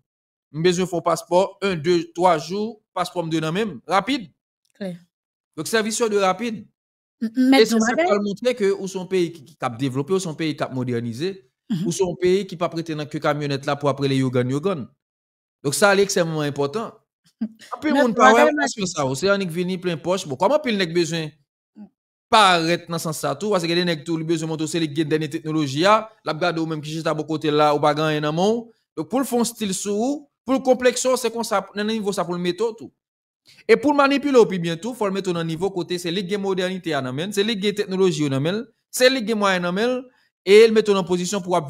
besoin faut passeport un, deux, trois jours, passeport de même rapide. Donc service de rapide. Mais Et que ça montre montrer que ou son pays qui a développé ou son pays qui a modernisé mm son pays qui pas prêté dans que camionnette là pour après les yogan yogan. Donc ça c'est extrêmement important. Anpil moun pa wè mwen asyon sa ou, se yon ek vini plen poch, bo koman pil nek bezwen paret nan san sa tou, wase gede nek tou li bezwen monto se li gen denye teknoloji ya, lap gade ou menm ki jita bo kote la ou bagan en nan moun, do pou l fon stil sou ou, pou l komplekso se kon sa, nan pour nivou sa pou l meto tou. E pou l manipile ou pi bientou, fol meto nan nivou kote se li gen modernite ya nan men, se li gen teknoloji yo nan men, se li gen mwen nan men, e el meto nan posisyon pou ap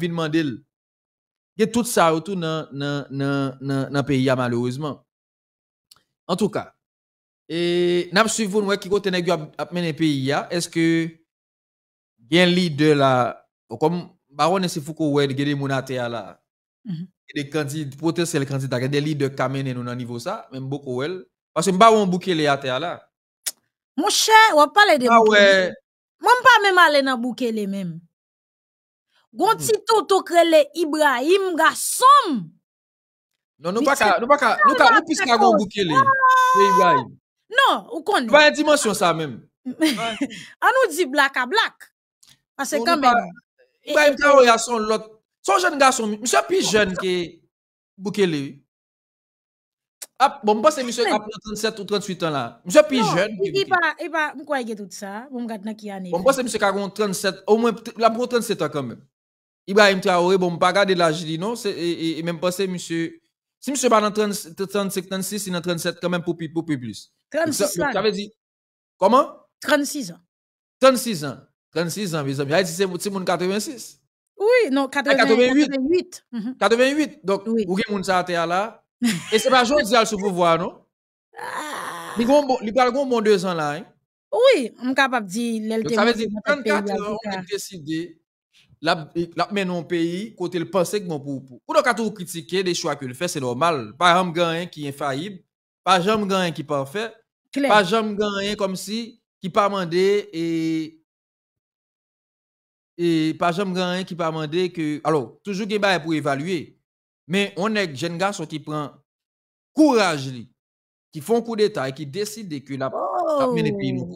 Gen tout sa ou tou nan, nan, nan, nan peyi ya ah, malouzman. En tout ka, nam suivoun wè kiko tene gyo apmen e peyi ya, eske gen li de la, kom baron nese fukou wè di gede moun a te ala, mhm. de kanti, poten sel kanti da gede li de kamene nou nan nivou sa, menm boku wè, pasen baron bouke le a te ala. Mwen chè, wap pale de bouke le. Mwen pa mèm ale nan bouke le mèm. Gon hmm. titou tokre le Ibrahim ga somm. Non, nous pas ça, nous pas ça, nous pas nous puisque avons bouclé les Non, ou qu'on. Pas une dimension ça même. Ah nous dit black à black. Parce que quand même. Bah, il y a son l'autre. Son jeune garçon, monsieur plus jeune que bouclé. Ah, bon, pas c'est monsieur qui a 37 ou 38 ans là. Monsieur plus jeune. Il va, il va, vous croyez tout ça? Bon, regarde dans qui année. Bon, pas c'est monsieur qui a 37, au moins, la pour 37 ans quand même. Ibrahim Traoré, bon, pas regarder l'âge, non, c'est, et même pas monsieur. Si monsieur pas dans 35, 36, il est dans 37 quand même pour, plus. 36 ans. Ça veut dire, comment? 36 ans. 36 ans. 36 ans, mes amis. Ah, dit c'est mon 86. Oui, non, 88. 88. 88. Donc, oui. ou a là. Et c'est pas jodi a pouvoir, non? Ah. Li de bon deux ans là, hein? Oui, on capable de dire l'elle Ça veut dire 34 ans, on a décidé la mène non pays côté le penser que mon pour pour. Ou donc tout critiquer des choix que le fait, c'est normal. Pas jamais gagner qui est infaillible, pas jamais gagner qui parfait, pas jamais gagner comme si qui pas mandé et et pas jamais gagner qui pas mandé que alors toujours des bail pour évaluer. Mais on est jeune garçon qui prend courage qui font coup d'état et qui décide que la oh, pays nous.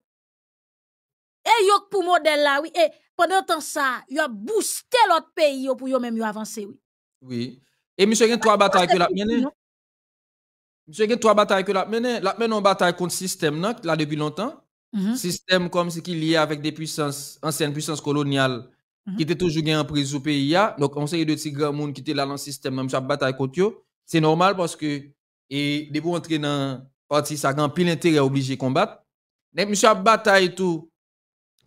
Et eh, yok pour modèle là, oui. Et eh, pendant temps ça, yon a boosté l'autre pays pour yon même yon avancer, oui. Oui. Et eh, monsieur, yon trois batailles que la Monsieur, trois batailles que la mené. La bataille contre système là, depuis longtemps. Mm-hmm. Système comme ce qui est lié avec des puissances, anciennes puissances coloniales, mm-hmm. qui étaient toujours en prise au pays. Donc, on sait de ces grands monde qui était là dans le système, même bataille contre eux, C'est normal parce que, et de entrer dans le parti, ça a grand pile intérêt obligé de combattre. Mais monsieur, bataille tout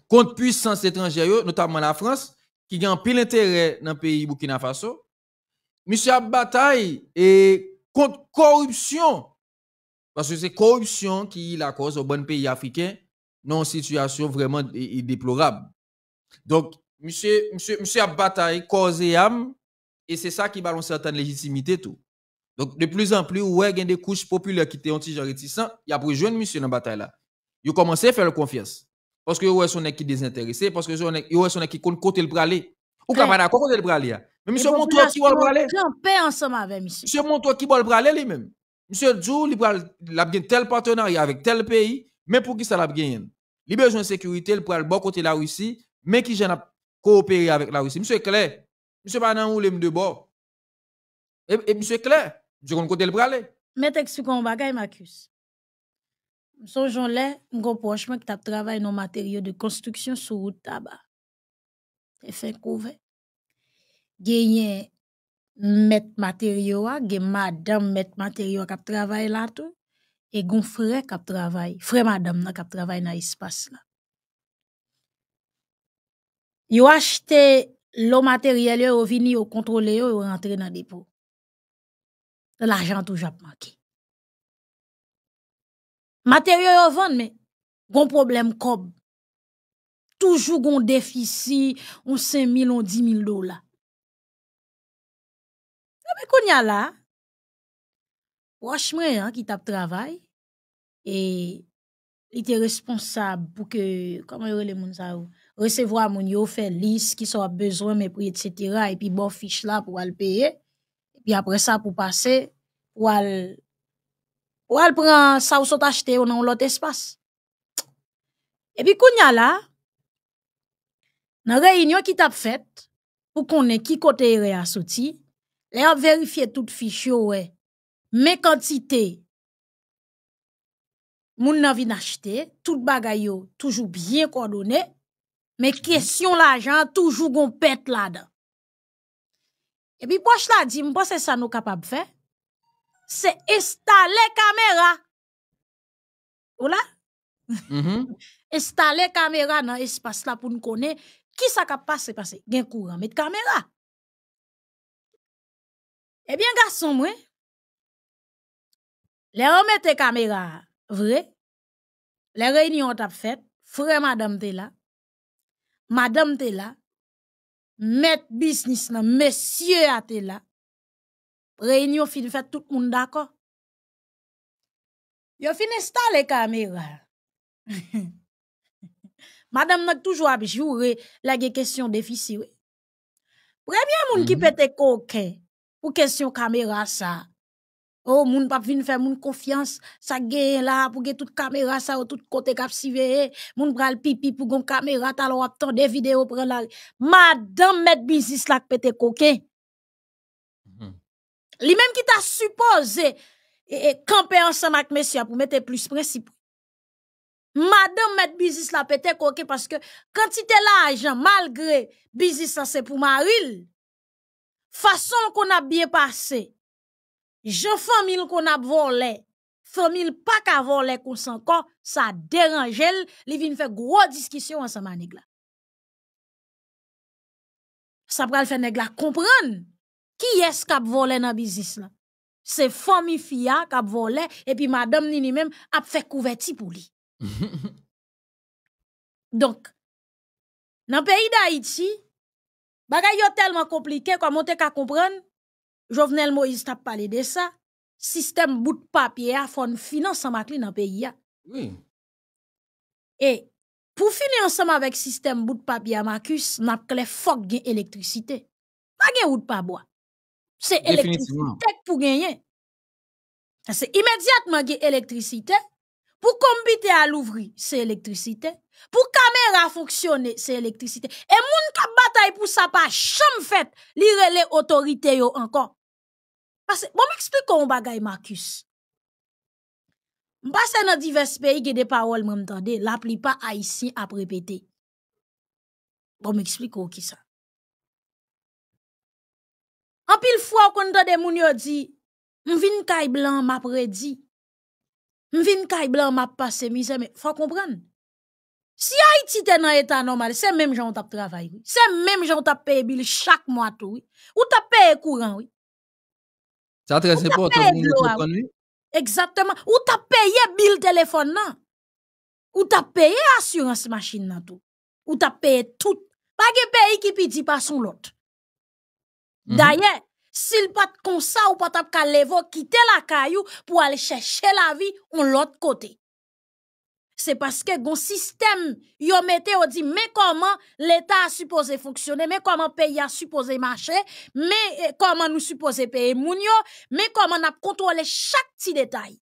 contre puissance étrangère, notamment la France, qui un pile d'intérêt dans le pays Burkina Faso. Monsieur a bataille et contre corruption, parce que c'est corruption qui est la cause au bon pays africain, non situation vraiment déplorable. Donc, monsieur, monsieur, cause et âme, et c'est ça qui balance certaine légitimité tout. Donc, de plus en plus, ouais, il y a des couches populaires qui étaient anti-réticents, il y a pour jeune monsieur dans la bataille là. Ils ont commencé à faire confiance. Parce que ouais son qui désintéressé, parce que ouais son qui Bralé. côté le braler. Ou pas d'accord côté le braler. Hein? Mais monsieur Montoya qui va le braler. ensemble avec monsieur. Monsieur qui va le braler lui-même. Monsieur Djou, il a tel partenariat avec tel pays, mais pour qui ça l'a gagné Il a besoin de sécurité, il prend le bon côté la Russie, mais qui j'en a coopéré avec la Russie. Monsieur Claire, monsieur Banan ou l'aime de bord. Et, monsieur Claire, je côté le Bralé. Mais t'explique un bagaille, Marcus. Songeons là, un gros prochain qui t'a travaillé nos matériaux de construction sur route tabac. Et fait couvert. Gagner mettre matériaux, hein, gagner madame mettre matériaux qui travaille là tout et gon frère qui travaille, frère madame là qui travaille dans l'espace là. Yo acheté le matériel yo venir au contrôler yo rentrer dans dépôt. L'argent toujours manqué. Matériel yon vende mais gon problème kob. Toujours gon déficit, on 5 000 ou 10 000 dollars. Mais y a la, proche Mouyan hein, qui tape travail, et il était responsable pour que, comment yon le moun ou, recevoir moun yon lis qui soit besoin, mais etc. Et puis bon fiche là pour al payer, et puis après ça pour passer, pour al Ou al pren sa ou son t'achete ou nan l'ot espas. E pi koun ya la, nan reynyon ki tap fèt, pou konen ki kote y rey asoti, le ap verifye tout fich yo we. Me kantite, moun nan vin achete, tout bagay yo toujou bien kondone, me kesyon la jan toujou gon pet la da. E pi kwa ch la di, mwen pa se sa nou kapab fè? Se estalè kamera. Ola. Estalè mm-hmm. kamera nan espas la pou nou konè. Ki sa ka pase pase? Gen kou ramè tè kamera. Ebyen eh gason mwen. Le omè tè kamera vre. Le reynyon tap fèt. Fre madam tè la. Madam tè la. Met bisnis nan. Mesye a tè la. Reynyon fin fè tout moun d'akò. Yo fin installe kamera. Madame nan toujwa ap jure, la ge kèsyon defisi we. Premyè moun ki pète kòke, pou kèsyon kamera sa. O, moun pap vin fè moun konfians, sa ge la pou ge tout kamera sa, ou tout kote kap si veye. Moun bral pipi pou gon kamera, talo wak tan de video pralal. Madame met bizis la k pète kòke. les même qui t'a supposé camper ensemble avec monsieur pour mettre plus principe. Madame met business la pété koke parce que quand là l'argent malgré business ça c'est pour Maril. Façon qu'on a bien passé. Jean famille qu'on a volé. Famille pas qu'à voler qu'on s'encore, ça dérange elle, li vin fait gros discussion ensemble nèg là Ça pral faire nèg comprendre qui est-ce qui a volé dans le business C'est Fomi Fia qui a volé et puis Madame Nini même a fait couverture pour lui. Donc, dans le pays d'Haïti, les yo tellement compliqué qu'on ne peut comprendre. Jovenel Moïse a parlé de ça. Système bout de papier a fait une finance dans le pays. Et. Pour finir ensemble avec le système bout de papier à Marcus, nous avons fait électricité. Pas de bout de bois c'est électricité pour gagner. C'est immédiatement électricité. Pour combattre à l'ouvrir, c'est électricité. Pour caméra fonctionne, c'est électricité. Et moun qui bataille pour ça pas fait, lire les autorités encore. Parce que, bon, m'explique on bagay Marcus. M'passe dans divers pays qui des paroles m'entendez, la plupart haïtiens a répété. Bon, m'explique oh, qui ça. An pil fwa kon do de moun yo di, mvin kay blan ma pre di, mvin kay blan ma pase mi zeme, fwa kompran. Si a iti te nan etan anomali, se mèm joun tap travay, se mèm joun tap peye bil chak mwa tou, ou tap peye kouran. Sa trese po, te moun yo te koni. Eksatman, ou tap peye bil telefon nan, ou tap peye asyranse machin nan tou, ou tap peye tout, pa ge peye ki pi di pa son lote. Mhm. D'ailleurs, s'il pas comme ça ou pas levo quitter la caillou pour aller chercher la vie on l'autre côté. C'est parce que gon système yo mette on dit mais comment l'état a supposé fonctionner, mais comment pays a supposé marcher, mais eh, comment nous supposé payer moun yo, mais comment a contrôler chaque petit détail.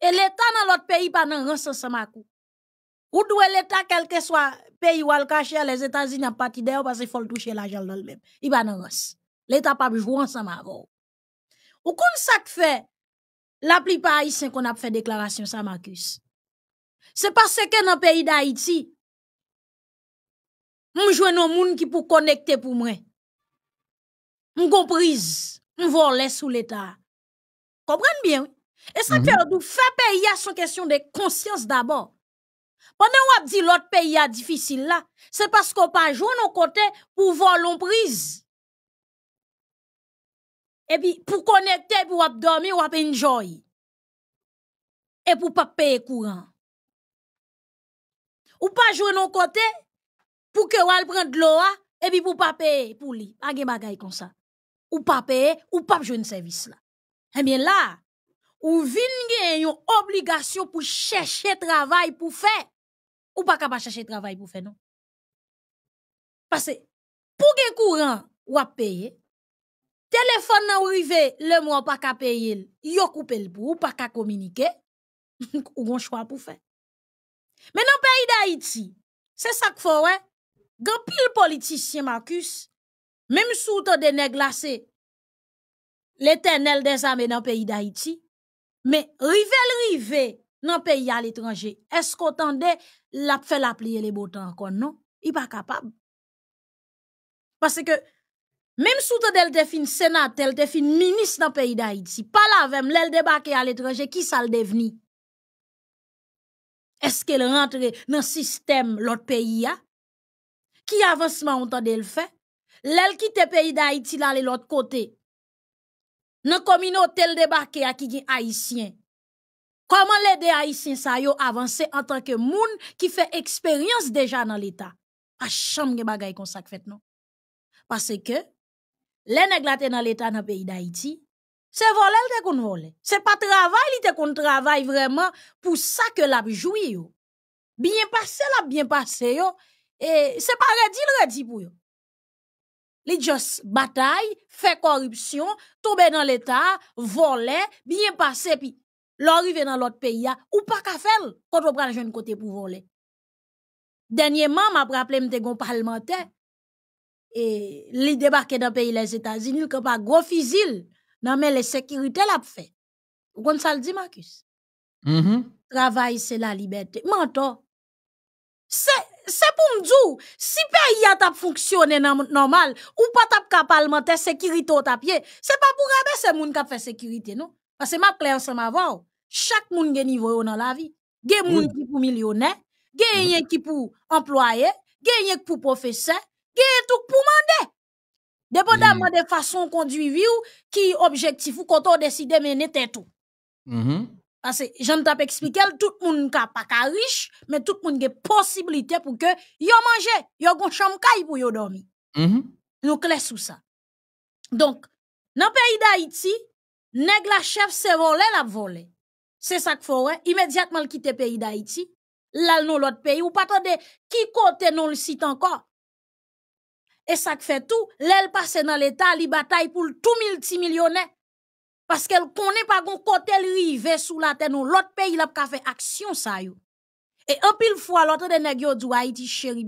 Et l'état dans l'autre pays pas nan ensemble Ou doit l'état quel que soit pays où elle caché, les États-Unis n'ont pas d'ailleurs parce qu'il faut le toucher l'argent dans le même. Il va dans L'État pas joué ensemble avec Ou qu'on ça que fait, la plupart haïtiens qu'on a fait déclaration ça, Marcus. C'est parce que dans le pays d'Haïti, jouons nos monde qui pour connecter pour moi. on voler sous l'État. Comprenez bien, Et ça fait -hmm. fait, fait payer à son question de conscience d'abord. Pwè nan wap di lot pe ya difisil la, se pas kon pa jwè nou kote pou volon priz. E bi pou konekte, pou wap dormi, wap enjoy. E pou pap peye kouran. Ou pa jwè nou kote pou ke wale pren dlo a, e bi pou pap peye pou li. A gen bagay kon sa. Ou pap peye, ou pap jwè nou servis la. E eh bien la, ou vin gen yon obligasyon pou chèche travay pou fè. ou pas capable chercher travail pour faire non. Parce que pour gen courant ou à payer, téléphone nan arrivé le mois pas capable payer, yo couper le bout ou pas capable communiquer, ou bon choix pour faire. Mais dans pays d'Haïti, c'est ça qu'il faut ouais. grand pile politicien Marcus, même sous ton de nèg l'éternel des armées dans pays d'Haïti, mais rivel rivé dans pays à l'étranger. Est-ce qu'on tende la fait la plier les boutons encore non? Il pas capable. Parce que même sous tant définit sénat, définit ministre dans pays d'Haïti, pas là même l'elle débarqué à l'étranger qui ça le devenu? Est-ce qu'elle rentre dans le système l'autre pays a? Qui avancement on le fait? qui te pays d'Haïti là l'autre côté. Dans communauté le débarqué à qui haïtien? Comment les Haïtien sa yo en tant que moun ki expérience déjà dans l'État l'État? Pa chanm gen bagay kon sak fet non. Parce que le neglate l'État, l'état le pays d'Haïti, se voler le kon vole. Se pa travail, li te kon travay vraiment pour sa que lap joui yo. Bien passé lap bien passé. yo, Et se pa redi pour redi pou yo. Li jos batay, fe corruption, tombe dans l'État, vole, bien passé puis. lor y ve nan lot peyi ya, ou pa ka fel, koto pran jen kote pou vole. Denye man, ma praple mte gon palmente, e li debarke nan peyi les Etats-Unis, nil ke pa gro fizil, nan men le sekirite la pe fe. Gon sal di, Marcus? Mm-hmm. Ravay se la liberté. Manto. Se pou mdou, si peyi ya tap funksyonen nan mal, ou pa tap ka palmente, sekirite ou tap ye, se pa pou rabe se moun kap fe sekirite nou. que que ma ensemble ensemble, Chaque moun gen un niveau dans la vie Gen moun ki pou millionnaire gen sont ki pou employé gen sont ki pou professeur gen tout pou mandè. Dépendamment de façon conduit vie ou qui objectif ou quand on décide mener tout. Mm-hmm. Parce que j'en t'ap expliquer tout le monde ka pas riche mais tout le monde a possibilité pour que yo manger, yo gon chambre kay pour yo dormir. Mm-hmm. Nous clés sous ça. Donc dans le pays d'Haïti, Nèg la chef se volé la volé. C'est ça qu'il faut, Immédiatement, le pays d'Haïti. Là, nous, l'autre pays. Ou pas de qui côté non le site encore? Et ça fait tout. L'elle passe dans l'État, li bataille pour tout multimillionnaire. Parce qu'elle connaît pas qu'on côté river sous la tête. L'autre pays, là a fait action, ça, yo. Et un pile fois, l'autre de nèg, du Haïti, chéri.